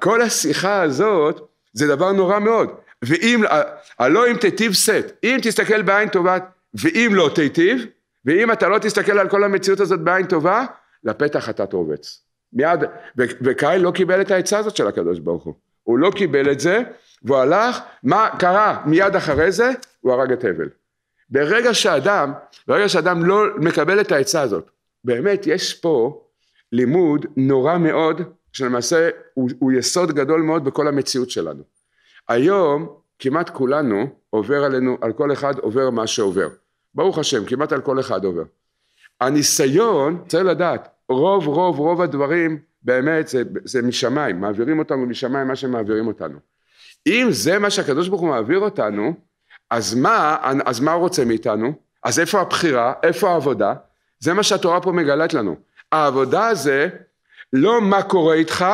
כל השיחה הזאת, זה דבר נורא מאוד. ואם, הלא אם תיטיב סט, אם תסתכל בעין טובה, ואם לא תיטיב, ואם אתה לא תסתכל על כל המציאות הזאת בעין טובה, לפתח אתה תרובץ. מיד, וקהל לא קיבל את העצה הזאת של הקדוש ברוך הוא. הוא לא קיבל את זה, והוא הלך, מה קרה מיד אחרי זה? הוא הרג את הבל. ברגע שאדם, ברגע שאדם לא מקבל את העצה הזאת, באמת יש פה לימוד נורא מאוד, שלמעשה הוא, הוא יסוד גדול מאוד בכל המציאות שלנו. היום כמעט כולנו עובר עלינו, על כל אחד עובר מה שעובר. ברוך השם, כמעט על כל אחד עובר. הניסיון, צריך לדעת, רוב רוב רוב הדברים באמת זה, זה משמיים, מעבירים אותנו משמיים מה שמעבירים אותנו. אם זה מה שהקדוש ברוך הוא מעביר אותנו, אז מה, אז מה הוא רוצה מאיתנו? אז איפה הבחירה? איפה העבודה? זה מה שהתורה פה מגלת לנו. העבודה זה לא מה קורה איתך,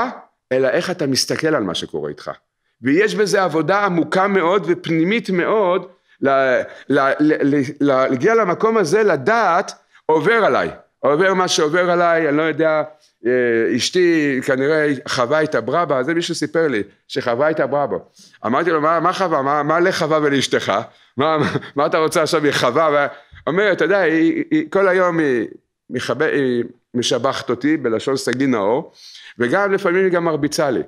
אלא איך אתה מסתכל על מה שקורה איתך. ויש בזה עבודה עמוקה מאוד ופנימית מאוד, להגיע למקום הזה לדעת עובר עליי, עובר מה שעובר עליי, אני לא יודע אה, אשתי כנראה חווה את הברבה, זה מישהו סיפר לי, שחווה את הברבה. אמרתי לו, מה, מה חווה, מה, מה לחווה ולאשתך? מה, מה, מה אתה רוצה עכשיו מחווה? אומר, אתה יודע, היא, היא, כל היום היא, מחבא, היא משבחת אותי בלשון סגי נאור, וגם לפעמים היא גם מרביצה לי.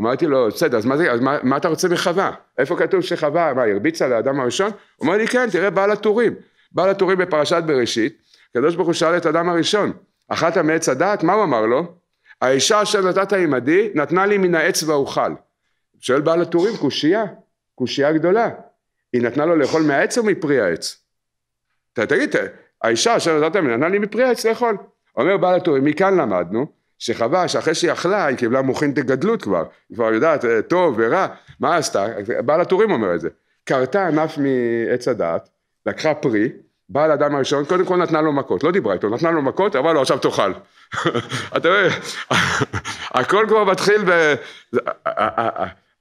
אמרתי לו, בסדר, אז מה, זה, אז מה, מה אתה רוצה מחווה? איפה כתוב שחווה, מה, הרביצה לאדם הראשון? הוא אומר לי, כן, תראה, בעל הטורים. בעל הטורים בפרשת בראשית, הקדוש ברוך הוא שאל את האדם הראשון, אחת המעץ הדעת, מה הוא אמר לו? האישה אשר נתת עמדי נתנה לי מן העץ ואוכל. שואל בעל הטורים, קושייה, קושייה גדולה. היא נתנה לו לאכול מהעץ או מפרי העץ? תגיד, האישה אשר נתת מן נתנה לי מפרי העץ לאכול. אומר בעל הטורים, מכאן למדנו שחווה שאחרי שהיא אכלה היא קיבלה מוחין דגדלות כבר, היא כבר יודעת אה, טוב ורע, מה עשתה? בעל הטורים אומר את זה. כרתה ענף מעץ הדעת, לקחה פרי, באה לאדם הראשון, קודם כל נתנה לו מכות, לא דיברה איתו, נתנה לו מכות, אמרה לו עכשיו תאכל. אתה רואה, הכל כבר מתחיל ב...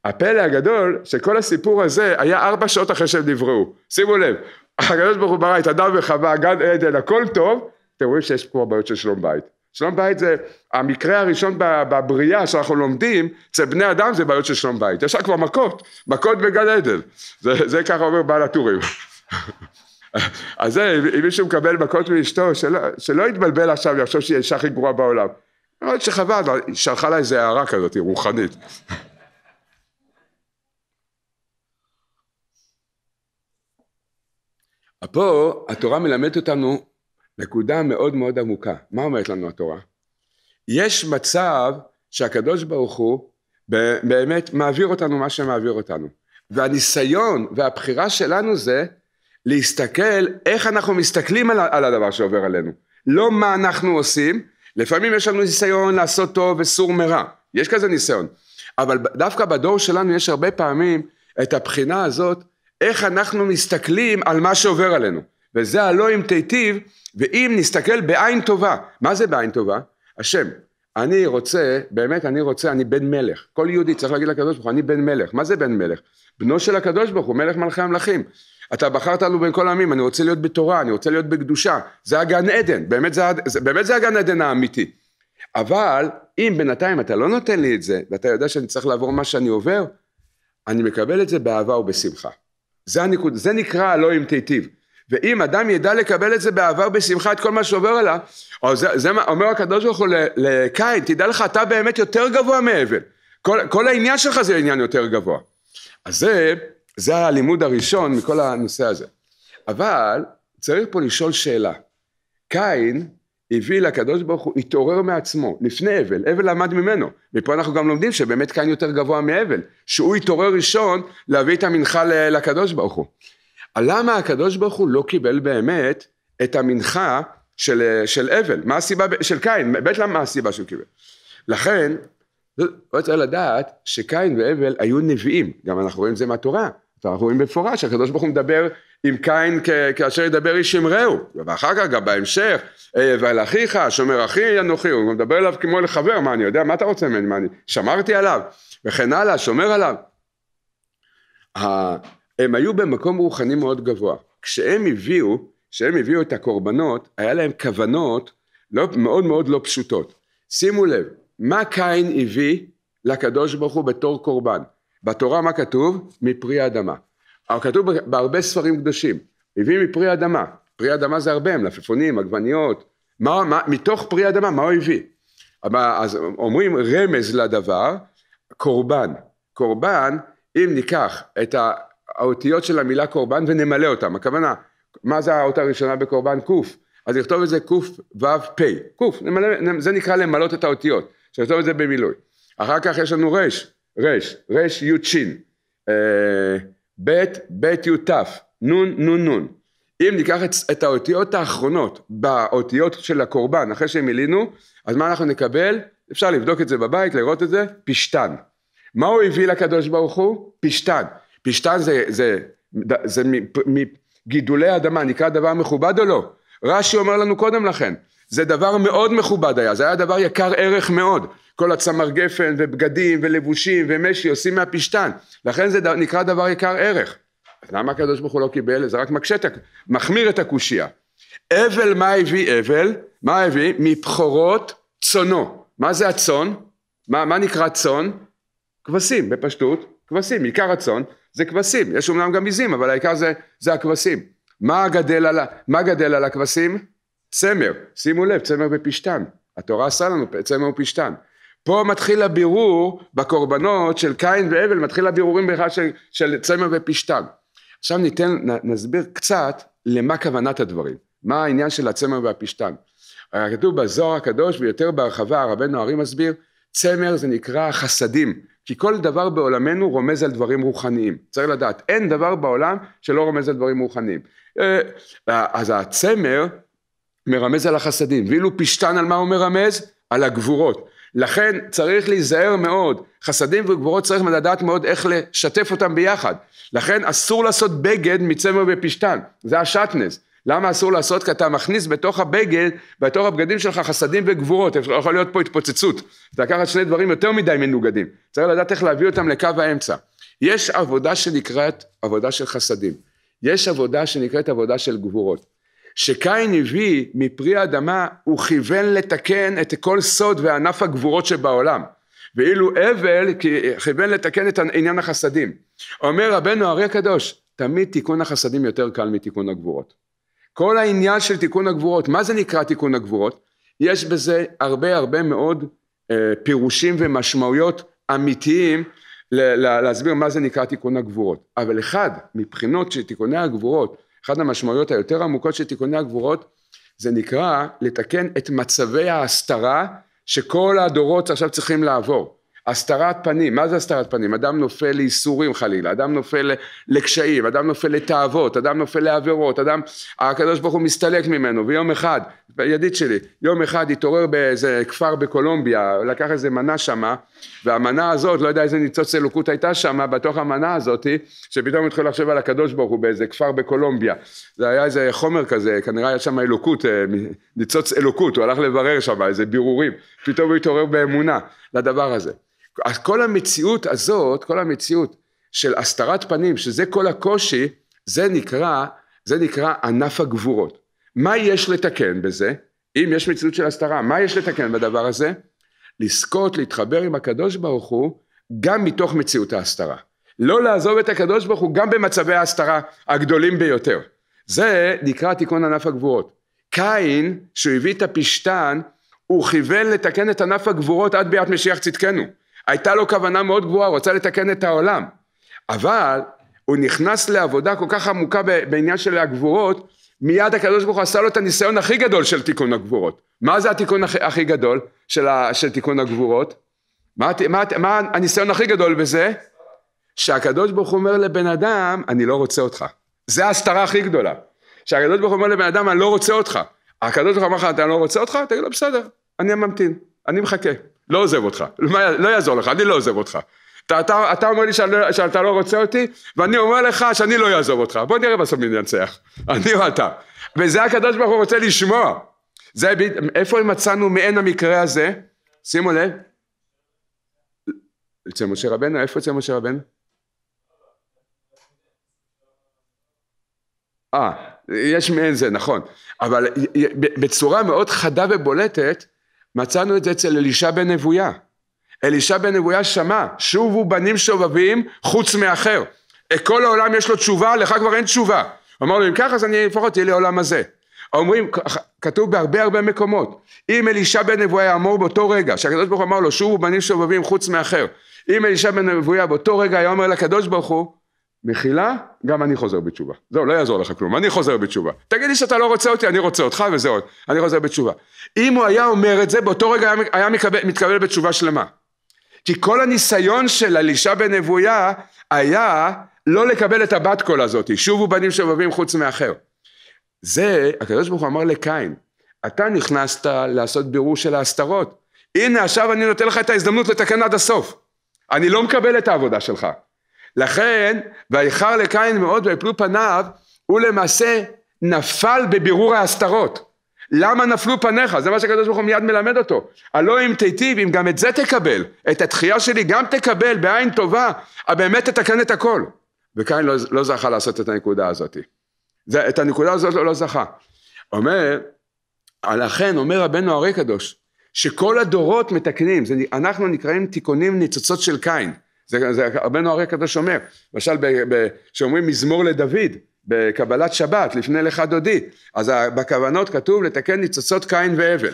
הפלא הגדול, שכל הסיפור הזה היה ארבע שעות אחרי שהם נבראו. שימו לב, הקדוש ברוך הוא ברא את אדם וחווה, גן עדן, הכל טוב, אתם רואים שיש פה בעיות של שלום בית. שלום בית זה המקרה הראשון בבריאה שאנחנו לומדים אצל בני אדם זה בעיות של שלום בית יש לה כבר מכות מכות בגן עדן זה, זה ככה אומר בעל הטורים אז זה, אם מישהו מקבל מכות מאשתו, שלא, יתבלבל עכשיו, יחשוב שהיא האישה הכי גרועה בעולם. למרות שחבל, היא שלחה לה איזה הערה כזאת, רוחנית. פה התורה מלמדת אותנו נקודה מאוד מאוד עמוקה. מה אומרת לנו התורה? יש מצב שהקדוש ברוך הוא באמת מעביר אותנו מה שמעביר אותנו. והניסיון והבחירה שלנו זה להסתכל איך אנחנו מסתכלים על, על הדבר שעובר עלינו, לא מה אנחנו עושים, לפעמים יש לנו ניסיון לעשות טוב וסור מרע, יש כזה ניסיון, אבל דווקא בדור שלנו יש הרבה פעמים את הבחינה הזאת, איך אנחנו מסתכלים על מה שעובר עלינו, וזה הלא אם תיטיב, ואם נסתכל בעין טובה, מה זה בעין טובה? השם, אני רוצה, באמת אני רוצה, אני בן מלך. כל יהודי צריך להגיד לקדוש ברוך הוא, אני בן מלך. מה זה בן מלך? בנו של הקדוש ברוך הוא, מלך מלכי המלכים. אתה בחרת לנו בין כל העמים, אני רוצה להיות בתורה, אני רוצה להיות בקדושה. זה הגן עדן, באמת זה, זה, באמת זה הגן עדן האמיתי. אבל אם בינתיים אתה לא נותן לי את זה, ואתה יודע שאני צריך לעבור מה שאני עובר, אני מקבל את זה באהבה ובשמחה. זה, הנקוד, זה נקרא הלא אם תיטיב. ואם אדם ידע לקבל את זה באהבה ובשמחה, את כל מה שעובר עליו, או זה, זה אומר הקדוש ברוך הוא לקין, תדע לך, אתה באמת יותר גבוה מהבל. כל, כל העניין שלך זה עניין יותר גבוה. אז זה זה הלימוד הראשון מכל הנושא הזה. אבל צריך פה לשאול שאלה. קין הביא לקדוש ברוך הוא, התעורר מעצמו, לפני אבל, אבל למד ממנו. מפה אנחנו גם לומדים שבאמת קין יותר גבוה מאבל, שהוא התעורר ראשון להביא את המנחה לקדוש ברוך הוא. למה הקדוש ברוך הוא לא קיבל באמת את המנחה של, של אבל? מה הסיבה של קין? באמת למה הסיבה שהוא קיבל? לכן, לא צריך לדעת שקין ואבל היו נביאים, גם אנחנו רואים את זה מהתורה. ואנחנו רואים במפורש שהקדוש ברוך הוא מדבר עם קין כאשר ידבר איש עם רעהו ואחר כך גם בהמשך אה, ועל אחיך שומר אחי אנוכי הוא מדבר אליו כמו לחבר מה אני יודע מה אתה רוצה ממני מה אני שמרתי עליו וכן הלאה שומר עליו הם היו במקום רוחני מאוד גבוה כשהם הביאו כשהם הביאו את הקורבנות היה להם כוונות לא, מאוד מאוד לא פשוטות שימו לב מה קין הביא לקדוש ברוך הוא בתור קורבן בתורה מה כתוב? מפרי האדמה. אבל כתוב בהרבה ספרים קדושים, הביא מפרי האדמה, פרי האדמה זה הרבה, מלפפונים, עגבניות, מה, מה, מתוך פרי האדמה, מה הוא הביא? אז אומרים רמז לדבר, קורבן, קורבן אם ניקח את האותיות של המילה קורבן ונמלא אותם, הכוונה מה זה האות הראשונה בקורבן? קוף, אז נכתוב את זה פ', קוף, זה נקרא למלות את האותיות, שנכתוב את זה במילוי, אחר כך יש לנו רש, רש, רש יוצ'ין, אה, בית, בית יוטף, נון, נון, נון. אם ניקח את, את האותיות האחרונות באותיות של הקורבן, אחרי שהם מילינו, אז מה אנחנו נקבל? אפשר לבדוק את זה בבית, לראות את זה, פשתן. מה הוא הביא לקדוש ברוך הוא? פשתן. פשתן זה, זה, זה, זה מגידולי אדמה, נקרא דבר מכובד או לא? רש"י אומר לנו קודם לכן, זה דבר מאוד מכובד היה, זה היה דבר יקר ערך מאוד. כל הצמר גפן ובגדים ולבושים ומשי עושים מהפשתן לכן זה נקרא דבר יקר ערך אז למה הקדוש ברוך הוא לא קיבל? זה רק מקשה, מחמיר את הקושייה אבל מה הביא אבל? מה הביא? מבכורות צונו מה זה הצון? מה, מה נקרא צון? כבשים בפשטות כבשים עיקר הצון זה כבשים יש אומנם גם עיזים אבל העיקר זה, זה הכבשים מה גדל, על, מה גדל על הכבשים? צמר שימו לב צמר ופשתן התורה עשה לנו צמר ופשתן פה מתחיל הבירור בקורבנות של קין והבל, מתחיל הבירורים בכלל של, של צמר ופשתן. עכשיו ניתן, נסביר קצת למה כוונת הדברים, מה העניין של הצמר והפשתן. כתוב בזוהר הקדוש ויותר בהרחבה, רבנו ארי מסביר, צמר זה נקרא חסדים, כי כל דבר בעולמנו רומז על דברים רוחניים. צריך לדעת, אין דבר בעולם שלא רומז על דברים רוחניים. אה, אז הצמר מרמז על החסדים, ואילו פשתן על מה הוא מרמז? על הגבורות. לכן צריך להיזהר מאוד, חסדים וגבורות צריך לדעת מאוד איך לשתף אותם ביחד. לכן אסור לעשות בגד מצמר ופשתן, זה השטנס, למה אסור לעשות? כי אתה מכניס בתוך הבגד, בתוך הבגדים שלך חסדים וגבורות, יכול להיות פה התפוצצות. זה לקחת שני דברים יותר מדי מנוגדים, צריך לדעת איך להביא אותם לקו האמצע. יש עבודה שנקראת עבודה של חסדים, יש עבודה שנקראת עבודה של גבורות. שקין הביא מפרי האדמה הוא כיוון לתקן את כל סוד וענף הגבורות שבעולם ואילו אבל כיוון לתקן את עניין החסדים אומר רבנו הרי הקדוש תמיד תיקון החסדים יותר קל מתיקון הגבורות כל העניין של תיקון הגבורות מה זה נקרא תיקון הגבורות יש בזה הרבה הרבה מאוד אה, פירושים ומשמעויות אמיתיים להסביר מה זה נקרא תיקון הגבורות אבל אחד מבחינות של תיקוני הגבורות אחת המשמעויות היותר עמוקות של תיקוני הגבורות זה נקרא לתקן את מצבי ההסתרה שכל הדורות עכשיו צריכים לעבור הסתרת פנים, מה זה הסתרת פנים? אדם נופל לאיסורים חלילה, אדם נופל לקשיים, אדם נופל לתאוות, אדם נופל לעבירות, אדם, הקדוש ברוך הוא מסתלק ממנו, ויום אחד, ידיד שלי, יום אחד התעורר באיזה כפר בקולומביה, לקח איזה מנה שמה, והמנה הזאת, לא יודע איזה ניצוץ אלוקות הייתה שמה, בתוך המנה הזאתי, שפתאום התחילו לחשוב על הקדוש ברוך הוא באיזה כפר בקולומביה, זה היה איזה חומר כזה, כנראה היה שם אלוקות, אה, ניצוץ אלוקות, הוא הלך לברר שמה, איזה בירורים, פתאום הוא התעורר באמונה לדבר הזה. אז כל המציאות הזאת, כל המציאות של הסתרת פנים, שזה כל הקושי, זה נקרא, זה נקרא ענף הגבורות. מה יש לתקן בזה? אם יש מציאות של הסתרה, מה יש לתקן בדבר הזה? לזכות להתחבר עם הקדוש ברוך הוא גם מתוך מציאות ההסתרה. לא לעזוב את הקדוש ברוך הוא גם במצבי ההסתרה הגדולים ביותר. זה נקרא תיקון ענף הגבורות. קין, שהוא הביא את הפשתן, הוא כיוון לתקן את ענף הגבורות עד ביאת משיח צדקנו. הייתה לו כוונה מאוד גבוהה, הוא רצה לתקן את העולם. אבל הוא נכנס לעבודה כל כך עמוקה בעניין של הגבורות, מיד הקדוש ברוך הוא עשה לו את הניסיון הכי גדול של תיקון הגבורות. מה זה התיקון הכי, הכי גדול של, ה, של תיקון הגבורות? מה, מה, מה הניסיון הכי גדול בזה? שהקדוש ברוך הוא אומר לבן אדם, אני לא רוצה אותך. זה ההסתרה הכי גדולה. שהקדוש ברוך הוא אומר לבן אדם, אני לא רוצה אותך. הקדוש ברוך הוא אמר לך, אתה לא רוצה אותך? תגיד לו, בסדר, אני ממתין, אני מחכה. לא עוזב אותך, לא יעזור לך, אני לא עוזב אותך. אתה, אתה, אתה אומר לי שאני, לא, שאתה לא רוצה אותי, ואני אומר לך שאני לא אעזוב אותך. בוא נראה בסוף מי ינצח, אני או אתה. וזה הקדוש ברוך הוא רוצה לשמוע. זה, איפה מצאנו מעין המקרה הזה? שימו לב. אצל משה רבנו? איפה אצל משה רבנו? אה, יש מעין זה, נכון. אבל בצורה מאוד חדה ובולטת, מצאנו את זה אצל אלישע בן נבויה. אלישע בן נבויה שמע, שובו בנים שובבים חוץ מאחר. כל העולם יש לו תשובה, לך כבר אין תשובה. אמר לו, אם ככה אז אני לפחות אהיה לעולם הזה. אומרים, כתוב בהרבה הרבה מקומות, אם אלישע בן נבויה יאמור באותו רגע, שהקדוש ברוך הוא אמר לו, שובו בנים שובבים חוץ מאחר. אם אלישע בן נבויה באותו רגע היה אומר לקדוש ברוך הוא, מחילה, גם אני חוזר בתשובה. זהו, לא יעזור לך כלום, אני חוזר בתשובה. תגיד לי שאתה לא רוצה אותי, אני רוצה אותך וזהו, אני חוזר בתשובה. אם הוא היה אומר את זה, באותו רגע היה, היה מתקבל, מתקבל בתשובה שלמה. כי כל הניסיון של אלישע בן נבויה היה לא לקבל את הבת קול הזאת, שובו בנים שבבים חוץ מאחר. זה, הקדוש ברוך הוא אמר לקין, אתה נכנסת לעשות בירור של ההסתרות. הנה עכשיו אני נותן לך את ההזדמנות לתקן עד הסוף. אני לא מקבל את העבודה שלך, לכן, ואיחר לקין מאוד ויפלו פניו, הוא למעשה נפל בבירור ההסתרות. למה נפלו פניך? זה מה שהקדוש ברוך הוא מיד מלמד אותו. הלא אם תיטיב, אם גם את זה תקבל, את התחייה שלי גם תקבל בעין טובה, הבאמת אה, תתקן את הכל. וקין לא, לא זכה לעשות את הנקודה הזאת. זה, את הנקודה הזאת לא, לא זכה. אומר, לכן אומר רבנו הרי קדוש, שכל הדורות מתקנים, זה, אנחנו נקראים תיקונים ניצוצות של קין. זה, זה הרבה נוער הקדוש אומר, למשל כשאומרים מזמור לדוד, בקבלת שבת, לפני לך דודי, אז בכוונות כתוב לתקן ניצוצות קין והבל.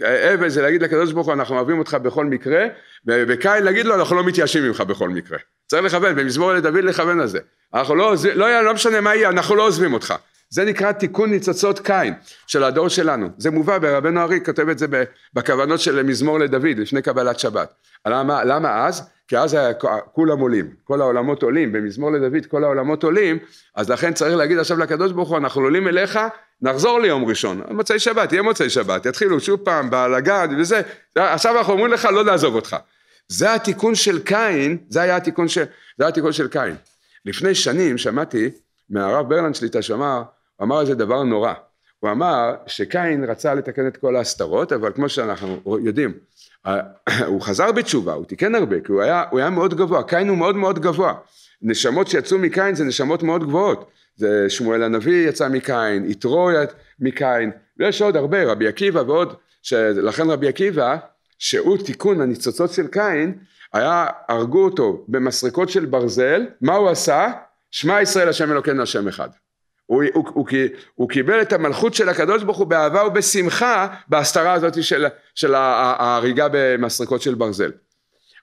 הבל זה להגיד לקדוש ברוך הוא אנחנו אוהבים אותך בכל מקרה, וקין להגיד לו אנחנו לא מתייאשים ממך בכל מקרה. צריך לכוון, במזמור לדוד לכוון לזה. אנחנו לא עוזבים, לא, לא משנה מה יהיה, אנחנו לא עוזבים אותך. זה נקרא תיקון ניצוצות קין של הדור שלנו. זה מובא ברבנו ארי כותב את זה בכוונות של מזמור לדוד לפני קבלת שבת. למה, למה אז? כי אז היה, כולם עולים, כל העולמות עולים, במזמור לדוד כל העולמות עולים, אז לכן צריך להגיד עכשיו לקדוש ברוך הוא, אנחנו עולים אליך, נחזור ליום ראשון, מוצאי שבת, יהיה מוצאי שבת, יתחילו שוב פעם בלאגן וזה, עכשיו אנחנו אומרים לך לא לעזוב אותך. זה התיקון של קין, זה היה התיקון של, זה היה התיקון של קין. לפני שנים שמעתי מהרב ברלנד שליטה שאמר, הוא אמר איזה דבר נורא. הוא אמר שקין רצה לתקן את כל ההסתרות, אבל כמו שאנחנו יודעים, הוא חזר בתשובה, הוא תיקן הרבה, כי הוא היה, הוא היה מאוד גבוה, קין הוא מאוד מאוד גבוה. נשמות שיצאו מקין זה נשמות מאוד גבוהות. זה שמואל הנביא יצא מקין, יתרו מקין, ויש עוד הרבה, רבי עקיבא ועוד, לכן רבי עקיבא, שהוא תיקון הניצוצות של קין, היה, הרגו אותו במסרקות של ברזל, מה הוא עשה? שמע ישראל השם אלוקינו השם אחד. הוא, הוא, הוא, הוא הוא קיבל את המלכות של הקדוש ברוך הוא באהבה ובשמחה בהסתרה הזאת של, של ההריגה במסרקות של ברזל.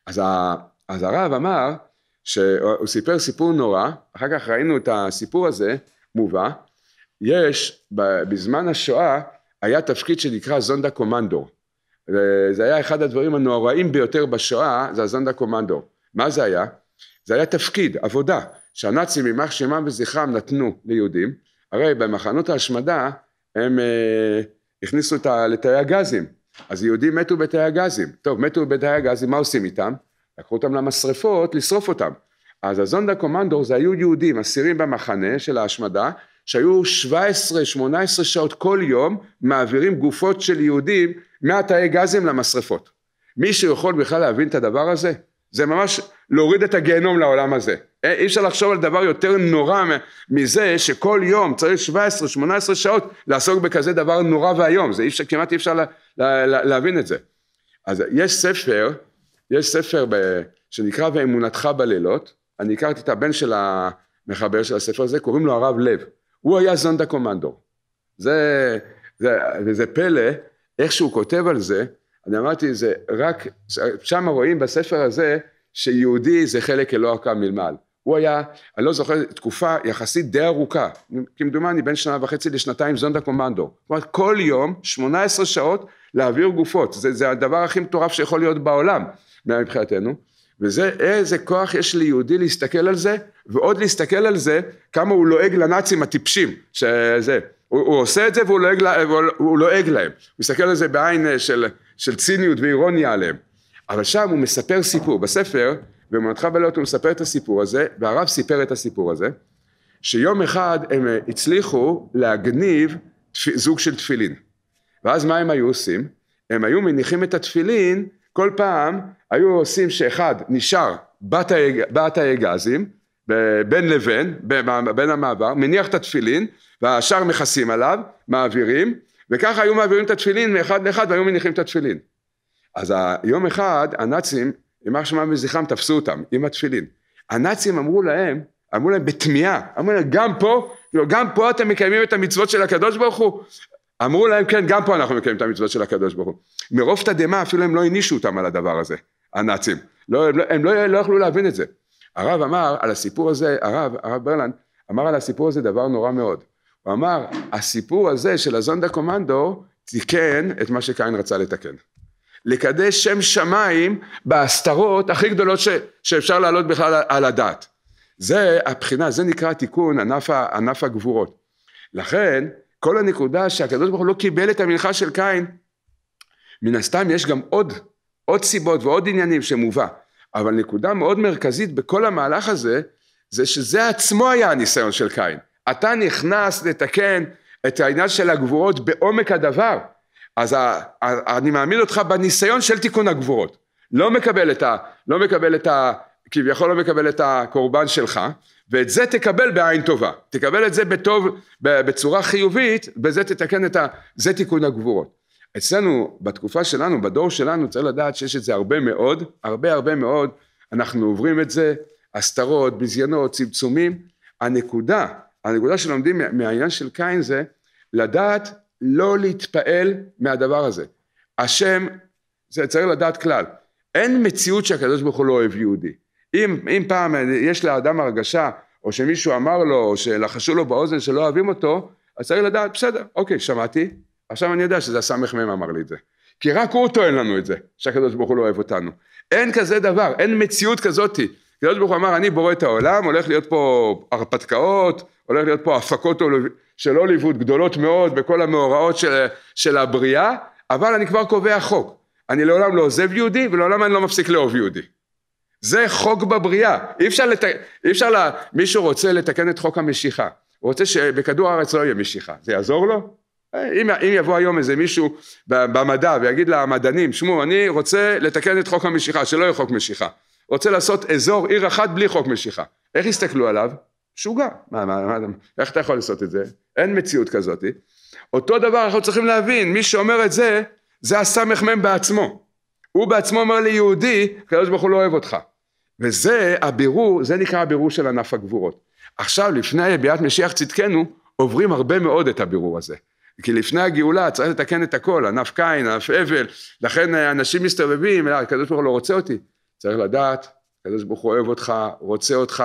אז, ה, אז הרב אמר שהוא סיפר סיפור נורא, אחר כך ראינו את הסיפור הזה מובא, יש בזמן השואה היה תפקיד שנקרא זונדה קומנדו, זה היה אחד הדברים הנוראים ביותר בשואה, זה הזונדה קומנדו, מה זה היה? זה היה תפקיד, עבודה. שהנאצים יימח שמם וזכרם נתנו ליהודים, הרי במחנות ההשמדה הם אה, הכניסו אותה לתאי הגזים, אז יהודים מתו בתאי הגזים, טוב מתו בתאי הגזים מה עושים איתם? לקחו אותם למשרפות לשרוף אותם, אז הזונדה קומנדור זה היו יהודים אסירים במחנה של ההשמדה שהיו 17-18 שעות כל יום מעבירים גופות של יהודים מהתאי גזים למשרפות. מישהו יכול בכלל להבין את הדבר הזה? זה ממש להוריד את הגיהנום לעולם הזה. אה, אי אפשר לחשוב על דבר יותר נורא מזה שכל יום צריך 17-18 שעות לעסוק בכזה דבר נורא ואיום, זה אי אפשר, כמעט אי אפשר לה, לה, לה, להבין את זה. אז יש ספר, יש ספר ב, שנקרא ואמונתך בלילות, אני הכרתי את הבן של המחבר של הספר הזה, קוראים לו הרב לב, הוא היה זונדה קומנדו. זה, זה, זה פלא, איך שהוא כותב על זה, אני אמרתי, זה רק, שם רואים בספר הזה שיהודי זה חלק אלוה מלמעל. הוא היה, אני לא זוכר, תקופה יחסית די ארוכה, כמדומני בין שנה וחצי לשנתיים זונדה לא קומנדו. כלומר כל יום 18 שעות להעביר גופות, זה, זה הדבר הכי מטורף שיכול להיות בעולם מבחינתנו, וזה איזה כוח יש ליהודי להסתכל על זה, ועוד להסתכל על זה כמה הוא לועג לנאצים הטיפשים, שזה, הוא, הוא עושה את זה והוא לועג, לה, והוא לועג להם, הוא מסתכל על זה בעין של, של ציניות ואירוניה עליהם, אבל שם הוא מספר סיפור, בספר ובמנתך בלילות הוא מספר את הסיפור הזה, והרב סיפר את הסיפור הזה, שיום אחד הם אה, הצליחו להגניב זוג של תפילין. ואז מה הם היו עושים? הם היו מניחים את התפילין, כל פעם היו עושים שאחד נשאר בת, היג, בת האגזים, בין לבין, בין המעבר, מניח את התפילין, והשאר מכסים עליו, מעבירים, וככה היו מעבירים את התפילין מאחד לאחד והיו מניחים את התפילין. אז יום אחד הנאצים יימח שמם וזכרם תפסו אותם עם התפילין. הנאצים אמרו להם, אמרו להם בתמיהה, אמרו להם גם פה, כאילו, גם פה אתם מקיימים את המצוות של הקדוש ברוך הוא? אמרו להם כן גם פה אנחנו מקיימים את המצוות של הקדוש ברוך הוא. מרוב תדהמה אפילו הם לא הענישו אותם על הדבר הזה, הנאצים. לא, הם, לא, הם לא, לא יכלו להבין את זה. הרב אמר על הסיפור הזה, הרב, הרב ברלנד, אמר על הסיפור הזה דבר נורא מאוד. הוא אמר, הסיפור הזה של הזונדה קומנדו תיקן את מה שקין רצה לתקן. לקדש שם שמיים בהסתרות הכי גדולות ש, שאפשר להעלות בכלל על הדעת. זה הבחינה, זה נקרא תיקון ענף, ענף הגבורות. לכן כל הנקודה שהקדוש ברוך הוא לא קיבל את המנחה של קין, מן הסתם יש גם עוד, עוד סיבות ועוד עניינים שמובא, אבל נקודה מאוד מרכזית בכל המהלך הזה, זה שזה עצמו היה הניסיון של קין. אתה נכנס לתקן את העניין של הגבורות בעומק הדבר. אז ה, ה, ה, אני מעמיד אותך בניסיון של תיקון הגבורות. לא מקבל את ה... לא מקבל את ה... כביכול לא מקבל את הקורבן שלך, ואת זה תקבל בעין טובה. תקבל את זה בטוב, בצורה חיובית, בזה תתקן את ה... זה תיקון הגבורות. אצלנו, בתקופה שלנו, בדור שלנו, צריך לדעת שיש את זה הרבה מאוד, הרבה הרבה מאוד, אנחנו עוברים את זה, הסתרות, ביזיונות, צמצומים. הנקודה, הנקודה שלומדים מהעניין של קין זה לדעת לא להתפעל מהדבר הזה. השם, זה צריך לדעת כלל, אין מציאות שהקדוש ברוך הוא לא אוהב יהודי. אם, אם פעם יש לאדם הרגשה, או שמישהו אמר לו, או שלחשו לו באוזן שלא אוהבים אותו, אז צריך לדעת, בסדר, אוקיי, שמעתי, עכשיו אני יודע שזה הסמ"ם אמר לי את זה. כי רק הוא טוען לנו את זה, שהקדוש ברוך הוא לא אוהב אותנו. אין כזה דבר, אין מציאות כזאתי. הקדוש ברוך הוא אמר, אני בורא את העולם, הולך להיות פה הרפתקאות, הולך להיות פה הפקות של הוליווד גדולות מאוד בכל המאורעות של, של הבריאה, אבל אני כבר קובע חוק. אני לעולם לא עוזב יהודי ולעולם אני לא מפסיק לאהוב יהודי. זה חוק בבריאה. אי אפשר, לת... אי אפשר לה... מישהו רוצה לתקן את חוק המשיכה. הוא רוצה שבכדור הארץ לא יהיה משיכה. זה יעזור לו? אה, אם, אם יבוא היום איזה מישהו במדע ויגיד למדענים, שמעו, אני רוצה לתקן את חוק המשיכה, שלא יהיה חוק משיכה. רוצה לעשות אזור, עיר אחת בלי חוק משיכה. איך יסתכלו עליו? משוגע, מה, מה, מה, איך אתה יכול לעשות את זה? אין מציאות כזאת. אותו דבר אנחנו צריכים להבין, מי שאומר את זה, זה הסמ"ם בעצמו. הוא בעצמו אומר ליהודי, הקדוש ברוך הוא לא אוהב אותך. וזה הבירור, זה נקרא הבירור של ענף הגבורות. עכשיו, לפני ביאת משיח צדקנו, עוברים הרבה מאוד את הבירור הזה. כי לפני הגאולה צריך לתקן את הכל, ענף קין, ענף אבל, לכן אנשים מסתובבים, אה, הקדוש ברוך הוא לא רוצה אותי. צריך לדעת, הקדוש ברוך הוא אוהב אותך, רוצה אותך,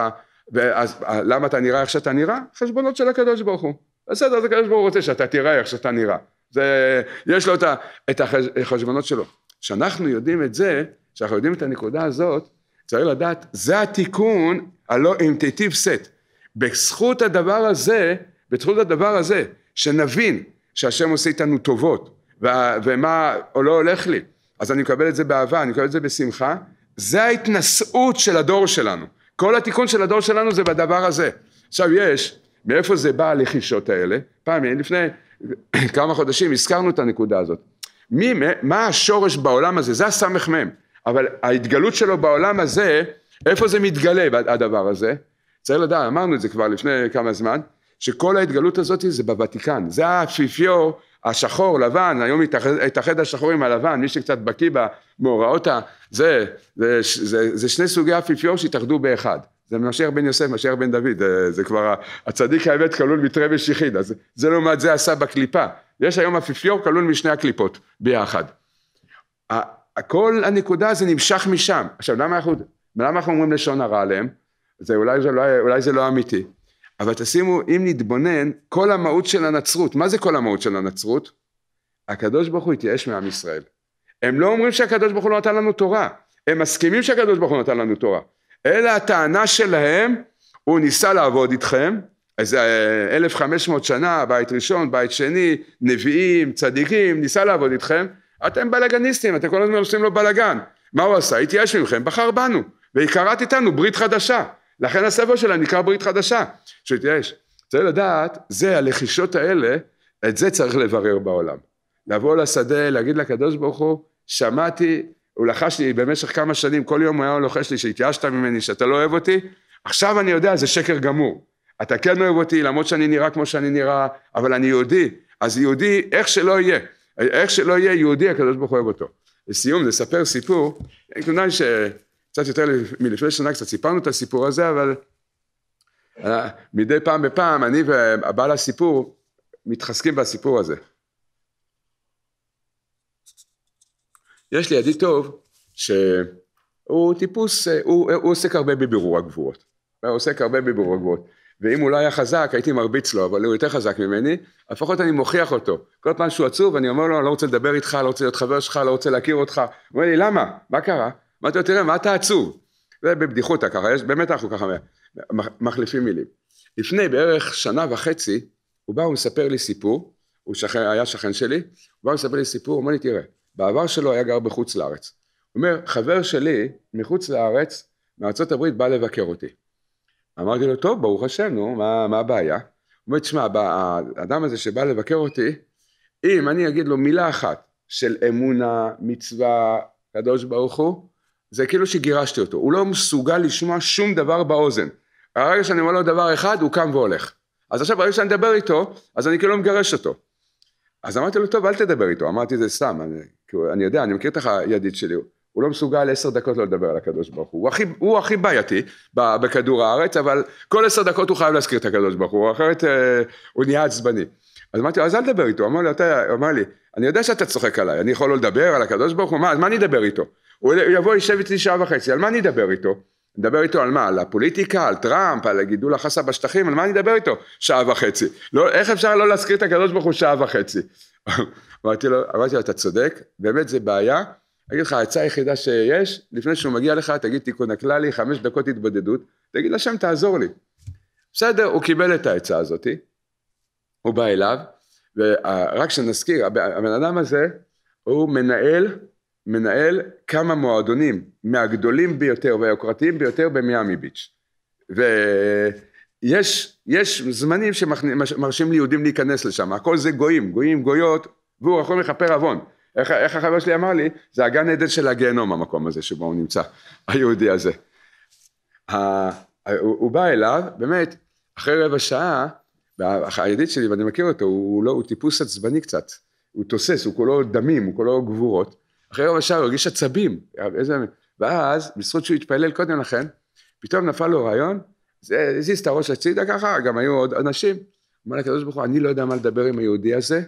ואז אה, למה אתה נראה איך שאתה נראה? חשבונות של הקדוש ברוך הוא. בסדר, אז הקדוש ברוך הוא רוצה שאתה תראה איך שאתה נראה. זה, יש לו את החשבונות שלו. כשאנחנו יודעים את זה, כשאנחנו יודעים את הנקודה הזאת, צריך לדעת, זה התיקון הלא אינטיטיב סט. בזכות הדבר הזה, בזכות הדבר הזה, שנבין שהשם עושה איתנו טובות, ומה לא הולך לי, אז אני מקבל את זה באהבה, אני מקבל את זה בשמחה, זה ההתנשאות של הדור שלנו. כל התיקון של הדור שלנו זה בדבר הזה. עכשיו יש, מאיפה זה בא הלחישות האלה? פעם, לפני כמה חודשים הזכרנו את הנקודה הזאת. מי, מה השורש בעולם הזה? זה הסמ"ם, אבל ההתגלות שלו בעולם הזה, איפה זה מתגלה הדבר הזה? צריך לדעת, אמרנו את זה כבר לפני כמה זמן, שכל ההתגלות הזאת זה בוותיקן, זה האפיפיור השחור, לבן, היום התאחד השחור עם הלבן, מי שקצת בקיא במאורעות ה... זה, זה, זה, זה שני סוגי אפיפיור שהתאחדו באחד. זה משיח בן יוסף, משיח בן דוד, זה, זה כבר, הצדיק האמת כלול מתרבש יחיד, אז זה לעומת זה עשה בקליפה. יש היום אפיפיור כלול משני הקליפות ביחד. כל הנקודה זה נמשך משם. עכשיו למה אנחנו, למה אנחנו אומרים לשון הרע עליהם? זה אולי, זה לא, אולי זה לא אמיתי. אבל תשימו, אם נתבונן, כל המהות של הנצרות, מה זה כל המהות של הנצרות? הקדוש ברוך הוא התייאש מעם ישראל. הם לא אומרים שהקדוש ברוך הוא לא נתן לנו תורה, הם מסכימים שהקדוש ברוך הוא לא נתן לנו תורה, אלא הטענה שלהם, הוא ניסה לעבוד איתכם, איזה אה, 1500 שנה, בית ראשון, בית שני, נביאים, צדיקים, ניסה לעבוד איתכם, אתם בלאגניסטים, אתם כל הזמן עושים לו בלאגן. מה הוא עשה? התייאש ממכם, בחר בנו, והיא קראת איתנו ברית חדשה. לכן הספר שלה נקרא ברית חדשה, שהתייאש. צריך לדעת, זה הלחישות האלה, את זה צריך לברר בעולם. לבוא לשדה, להגיד לקדוש ברוך הוא, שמעתי, הוא לחש לי במשך כמה שנים, כל יום הוא היה לוחש לי שהתייאשת ממני, שאתה לא אוהב אותי, עכשיו אני יודע, זה שקר גמור. אתה כן אוהב אותי, למרות שאני נראה כמו שאני נראה, אבל אני יהודי, אז יהודי, איך שלא יהיה, איך שלא יהיה יהודי, הקדוש ברוך הוא אוהב אותו. לסיום, לספר סיפור, נראה ש... קצת יותר מלפני שנה, קצת סיפרנו את הסיפור הזה, אבל אה, מדי פעם בפעם, אני והבעל הסיפור מתחזקים בסיפור הזה. יש לי ידיד טוב, שהוא טיפוס, הוא, הוא עוסק הרבה בבירור הגבורות. הוא עוסק הרבה בבירור הגבורות. ואם הוא לא היה חזק, הייתי מרביץ לו, אבל הוא יותר חזק ממני, לפחות אני מוכיח אותו. כל פעם שהוא עצוב, אני אומר לו, אני לא רוצה לדבר איתך, לא רוצה להיות חבר שלך, לא רוצה להכיר אותך. הוא אומר לי, למה? מה קרה? אמרתי לו, תראה, מה אתה עצוב? זה בבדיחותא ככה, יש, באמת אנחנו ככה מחליפים מילים. לפני בערך שנה וחצי, הוא בא ומספר לי סיפור, הוא שכן, היה שכן שלי, הוא בא ומספר לי סיפור, הוא אומר לי, תראה, בעבר שלו היה גר בחוץ לארץ. הוא אומר, חבר שלי מחוץ לארץ, מארצות הברית, בא לבקר אותי. אמרתי לו, טוב, ברוך השם, נו, מה, מה הבעיה? הוא אומר, תשמע, האדם הזה שבא לבקר אותי, אם אני אגיד לו מילה אחת של אמונה, מצווה, קדוש ברוך הוא, זה כאילו שגירשתי אותו, הוא לא מסוגל לשמוע שום דבר באוזן. הרגע שאני אומר לו דבר אחד, הוא קם והולך. אז עכשיו ברגע שאני מדבר איתו, אז אני כאילו מגרש אותו. אז אמרתי לו, טוב, אל תדבר איתו, אמרתי זה סתם, אני, אני יודע, אני מכיר את הידיד שלי, הוא לא מסוגל עשר דקות לא לדבר על הקדוש ברוך הוא. הוא הכי, הוא הכי בעייתי בכדור הארץ, אבל כל עשר דקות הוא חייב להזכיר את הקדוש ברוך הוא, אחרת אה, הוא נהיה עצבני. אז אמרתי לו, אז אל תדבר איתו. אמר לי, אתה, אמר לי, אני יודע שאתה צוחק עליי, אני יכול לא לדבר על הקדוש ברוך הוא, מה, מה אני אדבר איתו? הוא יבוא יישב איתי שעה וחצי, על מה אני אדבר איתו? נדבר איתו על מה? על הפוליטיקה, על טראמפ, על הגידול החסה בשטחים, על מה אני אדבר איתו? שעה וחצי. לא, איך אפשר לא להזכיר את הקדוש ברוך הוא שעה וחצי? אמרתי לו, אמרתי לו, אתה צודק, באמת זה בעיה. אגיד לך, העצה היחידה שיש, לפני שהוא מגיע לך, תגיד תיקון הכללי, חמש דקות התבודדות, תגיד לשם תעזור לי. בסדר, הוא קיבל את העצה הזאת, הוא בא אליו, ורק שנזכיר, הבן אדם הזה, הוא מנהל מנהל כמה מועדונים מהגדולים ביותר והיוקרתיים ביותר במיאמי ביץ'. ויש יש זמנים שמרשים ליהודים להיכנס לשם, הכל זה גויים, גויים, גויות, והוא יכול לכפר עוון. איך, איך החבר שלי אמר לי? זה הגן עדן של הגיהנום המקום הזה שבו הוא נמצא, היהודי הזה. הוא, הוא בא אליו, באמת, אחרי רבע שעה, הידיד שלי ואני מכיר אותו, הוא, הוא, לא, הוא טיפוס עצבני קצת, הוא תוסס, הוא כולו דמים, הוא כולו גבורות, אחרי רבע שעה הוא הרגיש עצבים, איזה... ואז, בזכות שהוא התפלל קודם לכן, פתאום נפל לו רעיון, זה הזיז את הראש הצידה ככה, גם היו עוד אנשים. אמר לקדוש ברוך הוא, אני לא יודע מה לדבר עם היהודי הזה,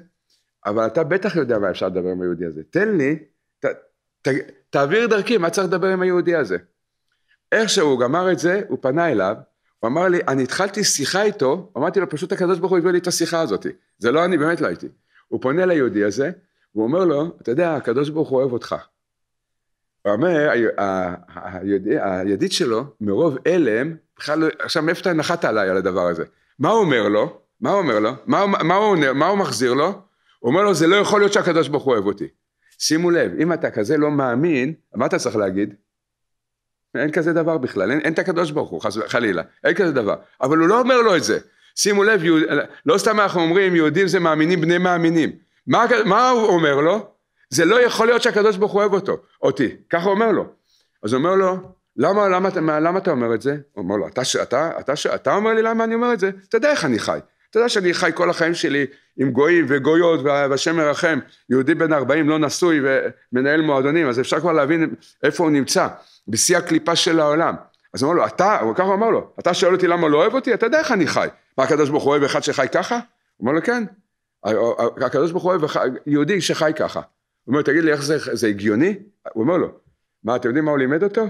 אבל אתה בטח יודע מה אפשר לדבר עם היהודי הזה. תן לי, ת, ת, תעביר דרכי מה צריך לדבר עם היהודי הזה. איך שהוא גמר את זה, הוא פנה אליו, הוא אמר לי, אני התחלתי שיחה איתו, אמרתי לו, פשוט הקדוש ברוך הוא הביא לי את השיחה הזאת. זה לא אני, באמת לא הייתי. הוא פונה ליהודי הזה, והוא אומר לו, אתה יודע, הקדוש ברוך הוא אוהב אותך. הוא אומר, הידיד שלו, מרוב הלם, בכלל, לא, עכשיו מאיפה אתה נחת עליי על הדבר הזה? מה הוא אומר לו? מה הוא אומר לו? מה, הוא, מה, הוא, מה הוא מחזיר לו? הוא אומר לו, זה לא יכול להיות שהקדוש ברוך הוא אוהב אותי. שימו לב, אם אתה כזה לא מאמין, מה אתה צריך להגיד? אין כזה דבר בכלל, אין, אין את הקדוש ברוך הוא, חס וחלילה, אין כזה דבר. אבל הוא לא אומר לו את זה. שימו לב, יהוד, לא סתם אנחנו אומרים, יהודים זה מאמינים בני מאמינים. מה, מה הוא אומר לו? זה לא יכול להיות שהקדוש ברוך הוא אוהב אותו, אותי, ככה הוא אומר לו. אז הוא אומר לו, למה, למה, למה, למה אתה אומר את זה? הוא אומר לו, אתה, אתה, אתה, אתה אומר לי למה אני אומר את זה? אתה יודע איך אני חי. אתה יודע שאני חי כל החיים שלי עם גויים וגויות והשם מרחם, יהודי בן 40 לא נשוי ומנהל מועדונים, אז אפשר כבר להבין איפה הוא נמצא, בשיא הקליפה של העולם. אז הוא אומר לו, אתה, ככה הוא אמר לו, אתה שואל אותי למה לא אוהב אותי? אתה יודע איך אני חי. מה הקדוש ברוך הוא אוהב אחד שחי ככה? הוא אומר לו, כן. הקדוש ברוך הוא אוהב יהודי שחי ככה. הוא אומר, תגיד לי, איך זה, זה הגיוני? הוא אומר לו, מה, אתם יודעים מה הוא לימד אותו?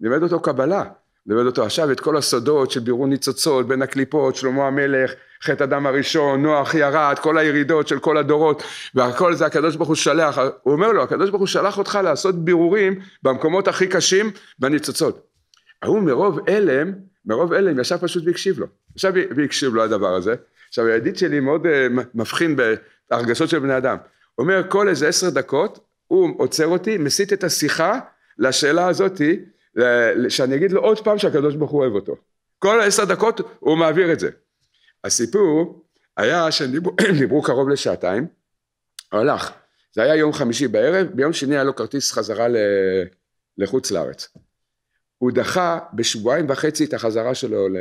לימד אותו קבלה. לימד אותו עכשיו את כל הסודות של בירור ניצוצות בין הקליפות, שלמה המלך, חטא הדם הראשון, נוח ירד, כל הירידות של כל הדורות, והכל זה הקדוש ברוך הוא שלח, הוא אומר לו, הקדוש ברוך הוא שלח אותך לעשות בירורים במקומות הכי קשים בניצוצות. ההוא מרוב הלם, מרוב הלם ישב פשוט והקשיב לו, ישב והקשיב לו הדבר הזה, עכשיו הידיד שלי מאוד אה, מבחין בהרגשות של בני אדם. הוא אומר כל איזה עשר דקות הוא עוצר אותי, מסיט את השיחה לשאלה הזאתי, אה, שאני אגיד לו עוד פעם שהקדוש ברוך הוא אוהב אותו. כל עשר דקות הוא מעביר את זה. הסיפור היה שהם דיברו קרוב לשעתיים, הוא הלך. זה היה יום חמישי בערב, ביום שני היה לו כרטיס חזרה ל... לחוץ לארץ. הוא דחה בשבועיים וחצי את החזרה שלו ל...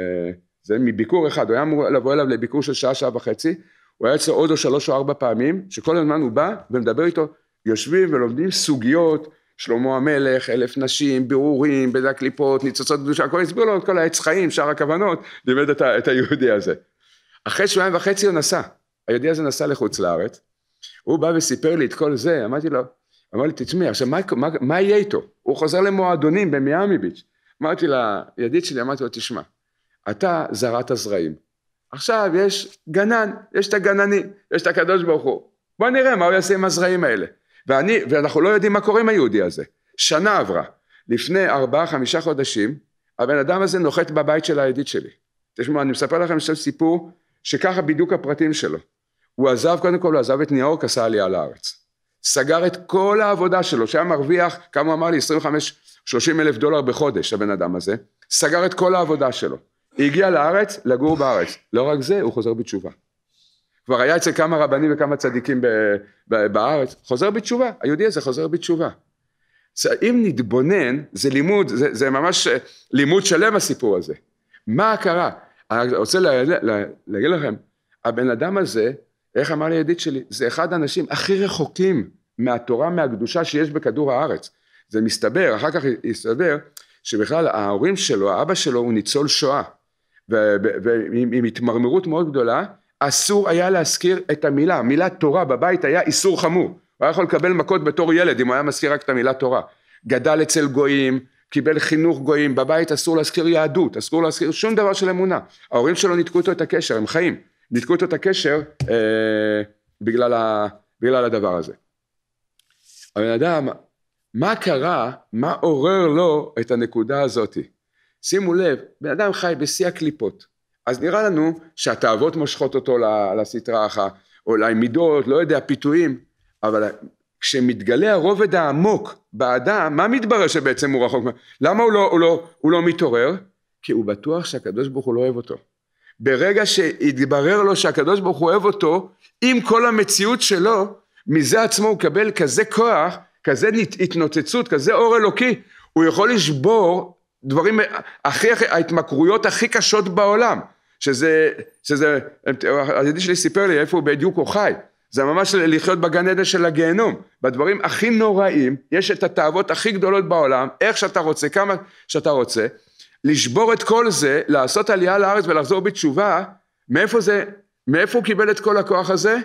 זה מביקור אחד, הוא היה אמור לבוא אליו לביקור של שעה, שעה וחצי, הוא היה אצלו עוד או שלוש או ארבע פעמים, שכל הזמן הוא בא ומדבר איתו, יושבים ולומדים סוגיות, שלמה המלך, אלף נשים, בירורים, בית הקליפות, ניצוצות קדושה, הכל הסביר לו את כל העץ חיים, שאר הכוונות, לימד את, את היהודי הזה. אחרי שבועיים וחצי הוא נסע, היהודי הזה נסע לחוץ לארץ, הוא בא וסיפר לי את כל זה, אמרתי לו, אמר לי, תשמעי, עכשיו מה, מה, מה יהיה איתו? הוא חוזר למועדונים במיאמי ביץ'. אמרתי לידיד שלי, אמרתי לו, תשמע, אתה זרעת זרעים. עכשיו יש גנן, יש את הגנני, יש את הקדוש ברוך הוא. בוא נראה מה הוא יעשה עם הזרעים האלה. ואני, ואנחנו לא יודעים מה קורה עם היהודי הזה. שנה עברה. לפני ארבעה, חמישה חודשים, הבן אדם הזה נוחת בבית של הידיד שלי. תשמעו, אני מספר לכם עכשיו סיפור שככה בדיוק הפרטים שלו. הוא עזב, קודם כל הוא עזב את ניאור, יורק, עשה עלייה לארץ. סגר את כל העבודה שלו, שהיה מרוויח, כמה הוא אמר לי, 25-30 אלף דולר בחודש, הבן אדם הזה. סגר את כל העבודה שלו. הגיע לארץ, לגור בארץ. לא רק זה, הוא חוזר בתשובה. כבר היה אצל כמה רבנים וכמה צדיקים ב, ב, בארץ, חוזר בתשובה, היהודי הזה חוזר בתשובה. אם נתבונן, זה לימוד, זה, זה ממש אה, לימוד שלם הסיפור הזה. מה קרה? אה, אני רוצה להגיד לה, לכם, הבן אדם הזה, איך אמר לי ידיד שלי, זה אחד האנשים הכי רחוקים מהתורה, מהקדושה שיש בכדור הארץ. זה מסתבר, אחר כך יסתבר, שבכלל ההורים שלו, האבא שלו הוא ניצול שואה. ועם התמרמרות מאוד גדולה, אסור היה להזכיר את המילה, מילה תורה בבית היה איסור חמור, הוא היה יכול לקבל מכות בתור ילד אם הוא היה מזכיר רק את המילה תורה, גדל אצל גויים, קיבל חינוך גויים, בבית אסור להזכיר יהדות, אסור להזכיר שום דבר של אמונה, ההורים שלו ניתקו איתו את הקשר, הם חיים, ניתקו איתו את הקשר אה, בגלל, ה, בגלל הדבר הזה. הבן אדם, מה קרה, מה עורר לו את הנקודה הזאתי? שימו לב, בן אדם חי בשיא הקליפות, אז נראה לנו שהתאוות מושכות אותו לסטרה אחת, אולי מידות, לא יודע, פיתויים, אבל כשמתגלה הרובד העמוק באדם, מה מתברר שבעצם הוא רחוק? למה הוא לא, הוא לא, הוא לא מתעורר? כי הוא בטוח שהקדוש ברוך הוא לא אוהב אותו. ברגע שהתברר לו שהקדוש ברוך הוא אוהב אותו, עם כל המציאות שלו, מזה עצמו הוא קבל כזה כוח, כזה התנוצצות, כזה אור אלוקי, הוא יכול לשבור דברים, הכי, הכי, ההתמכרויות הכי קשות בעולם, שזה, שזה, הידיד שלי סיפר לי איפה בדיוק הוא חי, זה ממש לחיות בגן עדן של הגיהנום, בדברים הכי נוראים, יש את התאוות הכי גדולות בעולם, איך שאתה רוצה, כמה שאתה רוצה, לשבור את כל זה, לעשות עלייה לארץ ולחזור בתשובה, מאיפה זה, מאיפה הוא קיבל את כל הכוח הזה?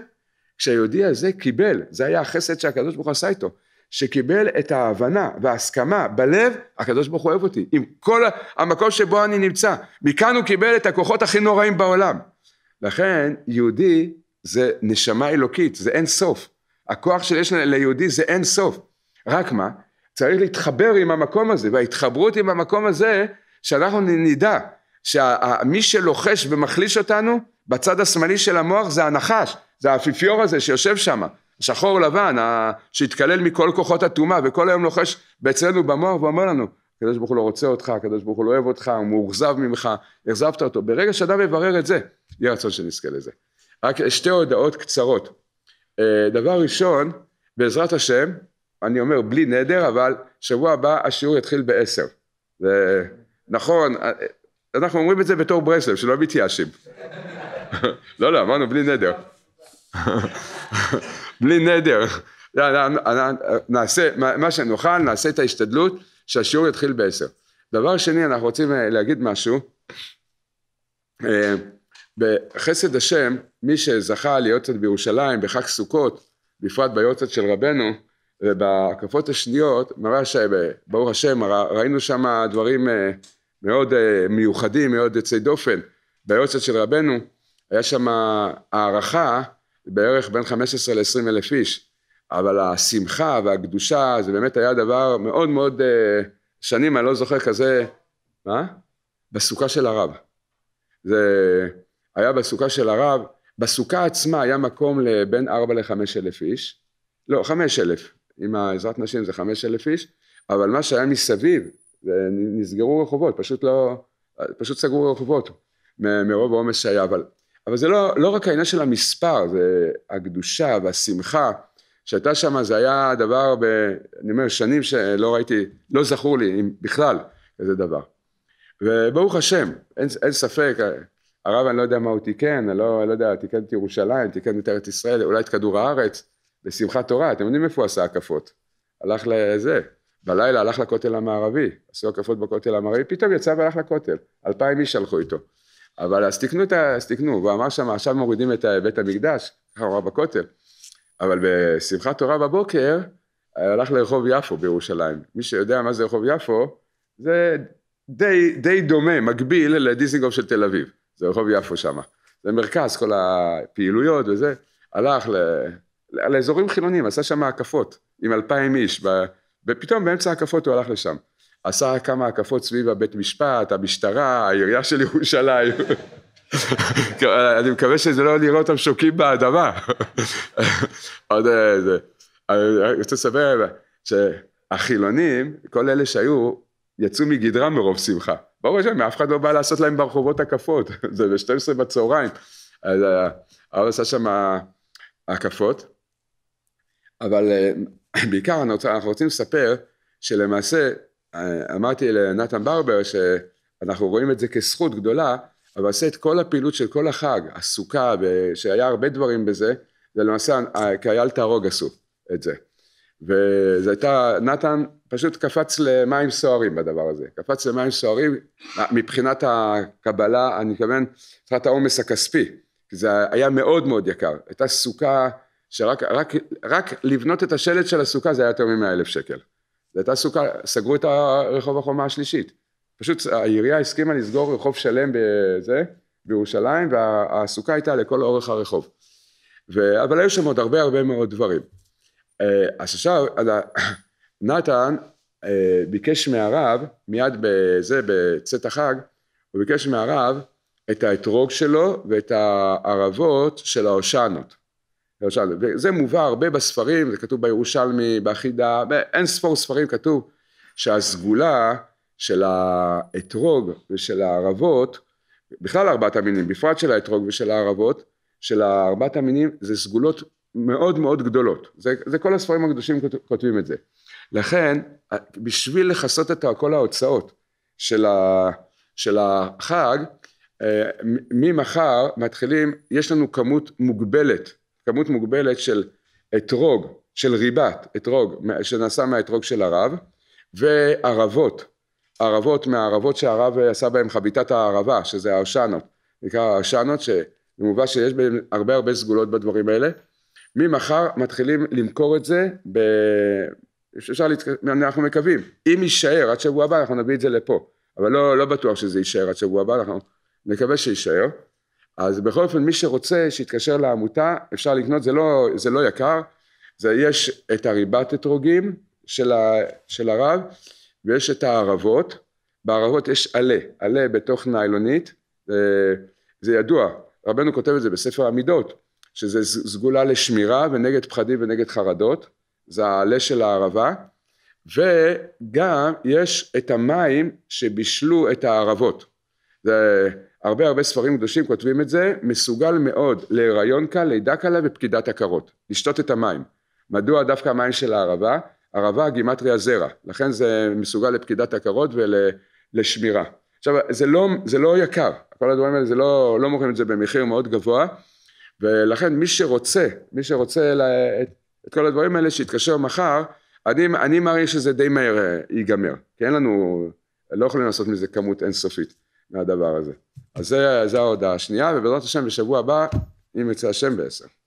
כשהיהודי הזה קיבל, זה היה החסד שהקדוש ברוך הוא עשה איתו, שקיבל את ההבנה וההסכמה בלב, הקדוש ברוך הוא אוהב אותי, עם כל המקום שבו אני נמצא. מכאן הוא קיבל את הכוחות הכי נוראים בעולם. לכן, יהודי זה נשמה אלוקית, זה אין סוף. הכוח שיש ליהודי זה אין סוף. רק מה? צריך להתחבר עם המקום הזה, וההתחברות עם המקום הזה, שאנחנו נדע שמי שלוחש ומחליש אותנו, בצד השמאלי של המוח זה הנחש, זה האפיפיור הזה שיושב שם. שחור לבן, שהתקלל מכל כוחות הטומאה, וכל היום לוחש בעצלנו במוח ואומר לנו, הקדוש ברוך הוא לא רוצה אותך, הקדוש ברוך הוא לא אוהב אותך, הוא מאוכזב ממך, אכזבת אותו. ברגע שאדם יברר את זה, יהיה רצון שנזכה לזה. רק שתי הודעות קצרות. אה, דבר ראשון, בעזרת השם, אני אומר בלי נדר, אבל שבוע הבא השיעור יתחיל בעשר. זה נכון, אה, אנחנו אומרים את זה בתור ברסלב, שלא מתייאשים. לא, לא, אמרנו בלי נדר. בלי נדר. נעשה, מה שנוכל, נעשה את ההשתדלות שהשיעור יתחיל בעשר. דבר שני, אנחנו רוצים אה, להגיד משהו. אה, בחסד השם, מי שזכה ליוצאת בירושלים בחג סוכות, בפרט ביוצאת של רבנו, ובהקפות השניות, מראה שברוך אה, השם, ראינו שם דברים מאוד מיוחדים, מאוד יוצאי דופן. ביוצאת של רבנו, היה שם הערכה בערך בין 15 ל-20 אלף איש, אבל השמחה והקדושה זה באמת היה דבר מאוד מאוד אה, שנים, אני לא זוכר כזה, מה? בסוכה של הרב. זה היה בסוכה של הרב, בסוכה עצמה היה מקום לבין 4 ל-5 אלף איש, לא, 5 אלף, עם העזרת נשים זה 5 אלף איש, אבל מה שהיה מסביב, נסגרו רחובות, פשוט לא, פשוט סגרו רחובות מרוב העומס שהיה, אבל אבל זה לא, לא רק העניין של המספר, זה הקדושה והשמחה שהייתה שם, זה היה דבר, ב, אני אומר, שנים שלא ראיתי, לא זכור לי אם בכלל איזה דבר. וברוך השם, אין, אין ספק, הרב אני לא יודע מה הוא תיקן, אני לא, אני לא יודע, תיקן את ירושלים, תיקן את ארץ ישראל, אולי את כדור הארץ, בשמחת תורה, אתם יודעים איפה הוא עשה הקפות? הלך לזה, בלילה הלך לכותל המערבי, עשו הקפות בכותל המערבי, פתאום יצא והלך לכותל, אלפיים איש הלכו איתו. אבל אז תקנו את ה... אז תקנו, הוא אמר שם עכשיו מורידים את בית המקדש, ככה הוא בכותל, אבל בשמחת תורה בבוקר אה, הלך לרחוב יפו בירושלים, מי שיודע מה זה רחוב יפו זה די, די דומה, מקביל לדיזינגוף של תל אביב, זה רחוב יפו שם, זה מרכז כל הפעילויות וזה, הלך ל... לאזורים חילוניים, עשה שם הקפות עם אלפיים איש, ופתאום באמצע הקפות הוא הלך לשם. עשה כמה הקפות סביב הבית משפט, המשטרה, העירייה של ירושלים. אני מקווה שזה לא נראה אותם שוקים באדמה. עוד אה, זה. אני רוצה לספר שהחילונים, כל אלה שהיו, יצאו מגדרם מרוב שמחה. ברור שם, אף אחד לא בא לעשות להם ברחובות הקפות, זה ב-12 בצהריים. אז אה, הרב עשה שם הקפות, אבל אה, בעיקר אנחנו רוצים לספר שלמעשה אה, אמרתי לנתן ברבר שאנחנו רואים את זה כזכות גדולה, אבל עשה את כל הפעילות של כל החג, הסוכה, שהיה הרבה דברים בזה, זה למעשה אה, כאייל תהרוג עשו את זה. וזה הייתה, נתן פשוט קפץ למים סוערים בדבר הזה, קפץ למים סוערים אה, מבחינת הקבלה, אני מתכוון, מבחינת העומס הכספי, זה היה מאוד מאוד יקר, הייתה סוכה שרק רק, רק לבנות את השלט של הסוכה זה היה יותר מ-100 אלף שקל. זו הייתה סוכה, סגרו את הרחוב החומה השלישית. פשוט העירייה הסכימה לסגור רחוב שלם בזה, בירושלים, והסוכה הייתה לכל אורך הרחוב. ו... אבל היו שם עוד הרבה הרבה מאוד דברים. אה, אז עכשיו, נתן אה, ביקש מהרב, מיד בזה, בצאת החג, הוא ביקש מהרב את האתרוג שלו ואת הערבות של ההושענות. ירושלמי. וזה מובא הרבה בספרים, זה כתוב בירושלמי, באחידה, באין ספור ספרים כתוב שהסגולה של האתרוג ושל הערבות, בכלל ארבעת המינים, בפרט של האתרוג ושל הערבות, של ארבעת המינים זה סגולות מאוד מאוד גדולות, זה, זה כל הספרים הקדושים כותבים את זה. לכן בשביל לכסות את כל ההוצאות של, ה, של החג, אה, ממחר מתחילים, יש לנו כמות מוגבלת כמות מוגבלת של אתרוג, של ריבת אתרוג שנעשה מהאתרוג של הרב וערבות, ערבות מהערבות שהרב עשה בהן חביתת הערבה שזה הרשנות, נקרא הרשנות שמובא שיש בהן הרבה הרבה סגולות בדברים האלה ממחר מתחילים למכור את זה ב... אפשר להתק... אנחנו מקווים אם יישאר עד שבוע הבא אנחנו נביא את זה לפה אבל לא, לא בטוח שזה יישאר עד שבוע הבא אנחנו נקווה שיישאר אז בכל אופן מי שרוצה שיתקשר לעמותה אפשר לקנות זה לא, זה לא יקר זה יש את הריבת אתרוגים של, ה, של הרב ויש את הערבות בערבות יש עלה עלה בתוך ניילונית זה, אה, זה ידוע רבנו כותב את זה בספר המידות שזה סגולה לשמירה ונגד פחדים ונגד חרדות זה העלה של הערבה וגם יש את המים שבישלו את הערבות זה הרבה הרבה ספרים קדושים כותבים את זה, מסוגל מאוד להיריון קל, לידה קלה ופקידת עקרות, לשתות את המים. מדוע דווקא המים של הערבה? ערבה גימטריה זרע, לכן זה מסוגל לפקידת עקרות ולשמירה. ול, עכשיו זה לא, זה לא יקר, כל הדברים האלה זה לא, לא מוכרים את זה במחיר מאוד גבוה, ולכן מי שרוצה, מי שרוצה לה, את, את כל הדברים האלה שיתקשר מחר, אני, אני מעריך שזה די מהר אה, ייגמר, כי אין לנו, לא יכולים לעשות מזה כמות אינסופית. מהדבר הזה. אז זו ההודעה השנייה, ובעזרת השם בשבוע הבא, אם ירצה השם בעשר.